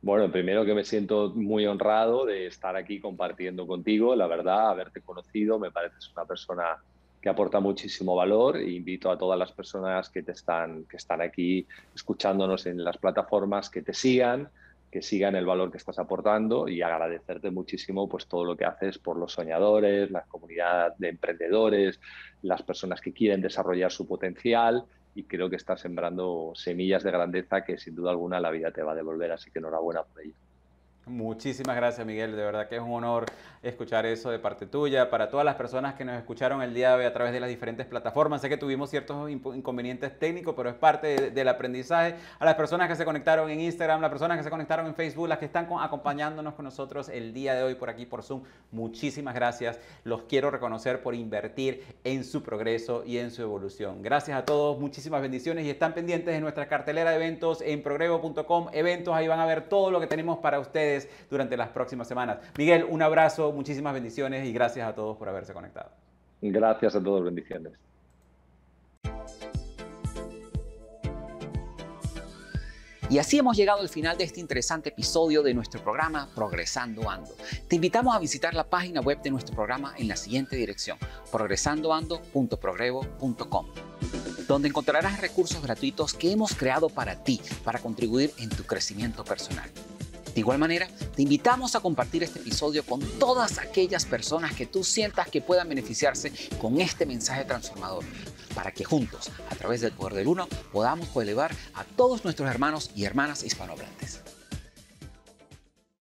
Bueno, primero que me siento muy honrado de estar aquí compartiendo contigo, la verdad, haberte conocido, me pareces una persona que aporta muchísimo valor e invito a todas las personas que, te están, que están aquí escuchándonos en las plataformas que te sigan, que sigan el valor que estás aportando y agradecerte muchísimo pues todo lo que haces por los soñadores, la comunidad de emprendedores, las personas que quieren desarrollar su potencial y creo que estás sembrando semillas de grandeza que sin duda alguna la vida te va a devolver, así que enhorabuena por ello. Muchísimas gracias, Miguel. De verdad que es un honor escuchar eso de parte tuya. Para todas las personas que nos escucharon el día de hoy a través de las diferentes plataformas, sé que tuvimos ciertos inconvenientes técnicos, pero es parte del aprendizaje. A las personas que se conectaron en Instagram, las personas que se conectaron en Facebook, las que están acompañándonos con nosotros el día de hoy por aquí por Zoom, muchísimas gracias. Los quiero reconocer por invertir en su progreso y en su evolución. Gracias a todos, muchísimas bendiciones y están pendientes de nuestra cartelera de eventos en progrevo.com. Eventos, ahí van a ver todo lo que tenemos para ustedes durante las próximas semanas. Miguel, un abrazo, muchísimas bendiciones y gracias a todos por haberse conectado. Gracias a todos, bendiciones. Y así hemos llegado al final de este interesante episodio de nuestro programa Progresando Ando. Te invitamos a visitar la página web de nuestro programa en la siguiente dirección, progresandoando.progrevo.com donde encontrarás recursos gratuitos que hemos creado para ti, para contribuir en tu crecimiento personal. De igual manera, te invitamos a compartir este episodio con todas aquellas personas que tú sientas que puedan beneficiarse con este mensaje transformador, para que juntos, a través del poder del uno, podamos elevar a todos nuestros hermanos y hermanas hispanohablantes.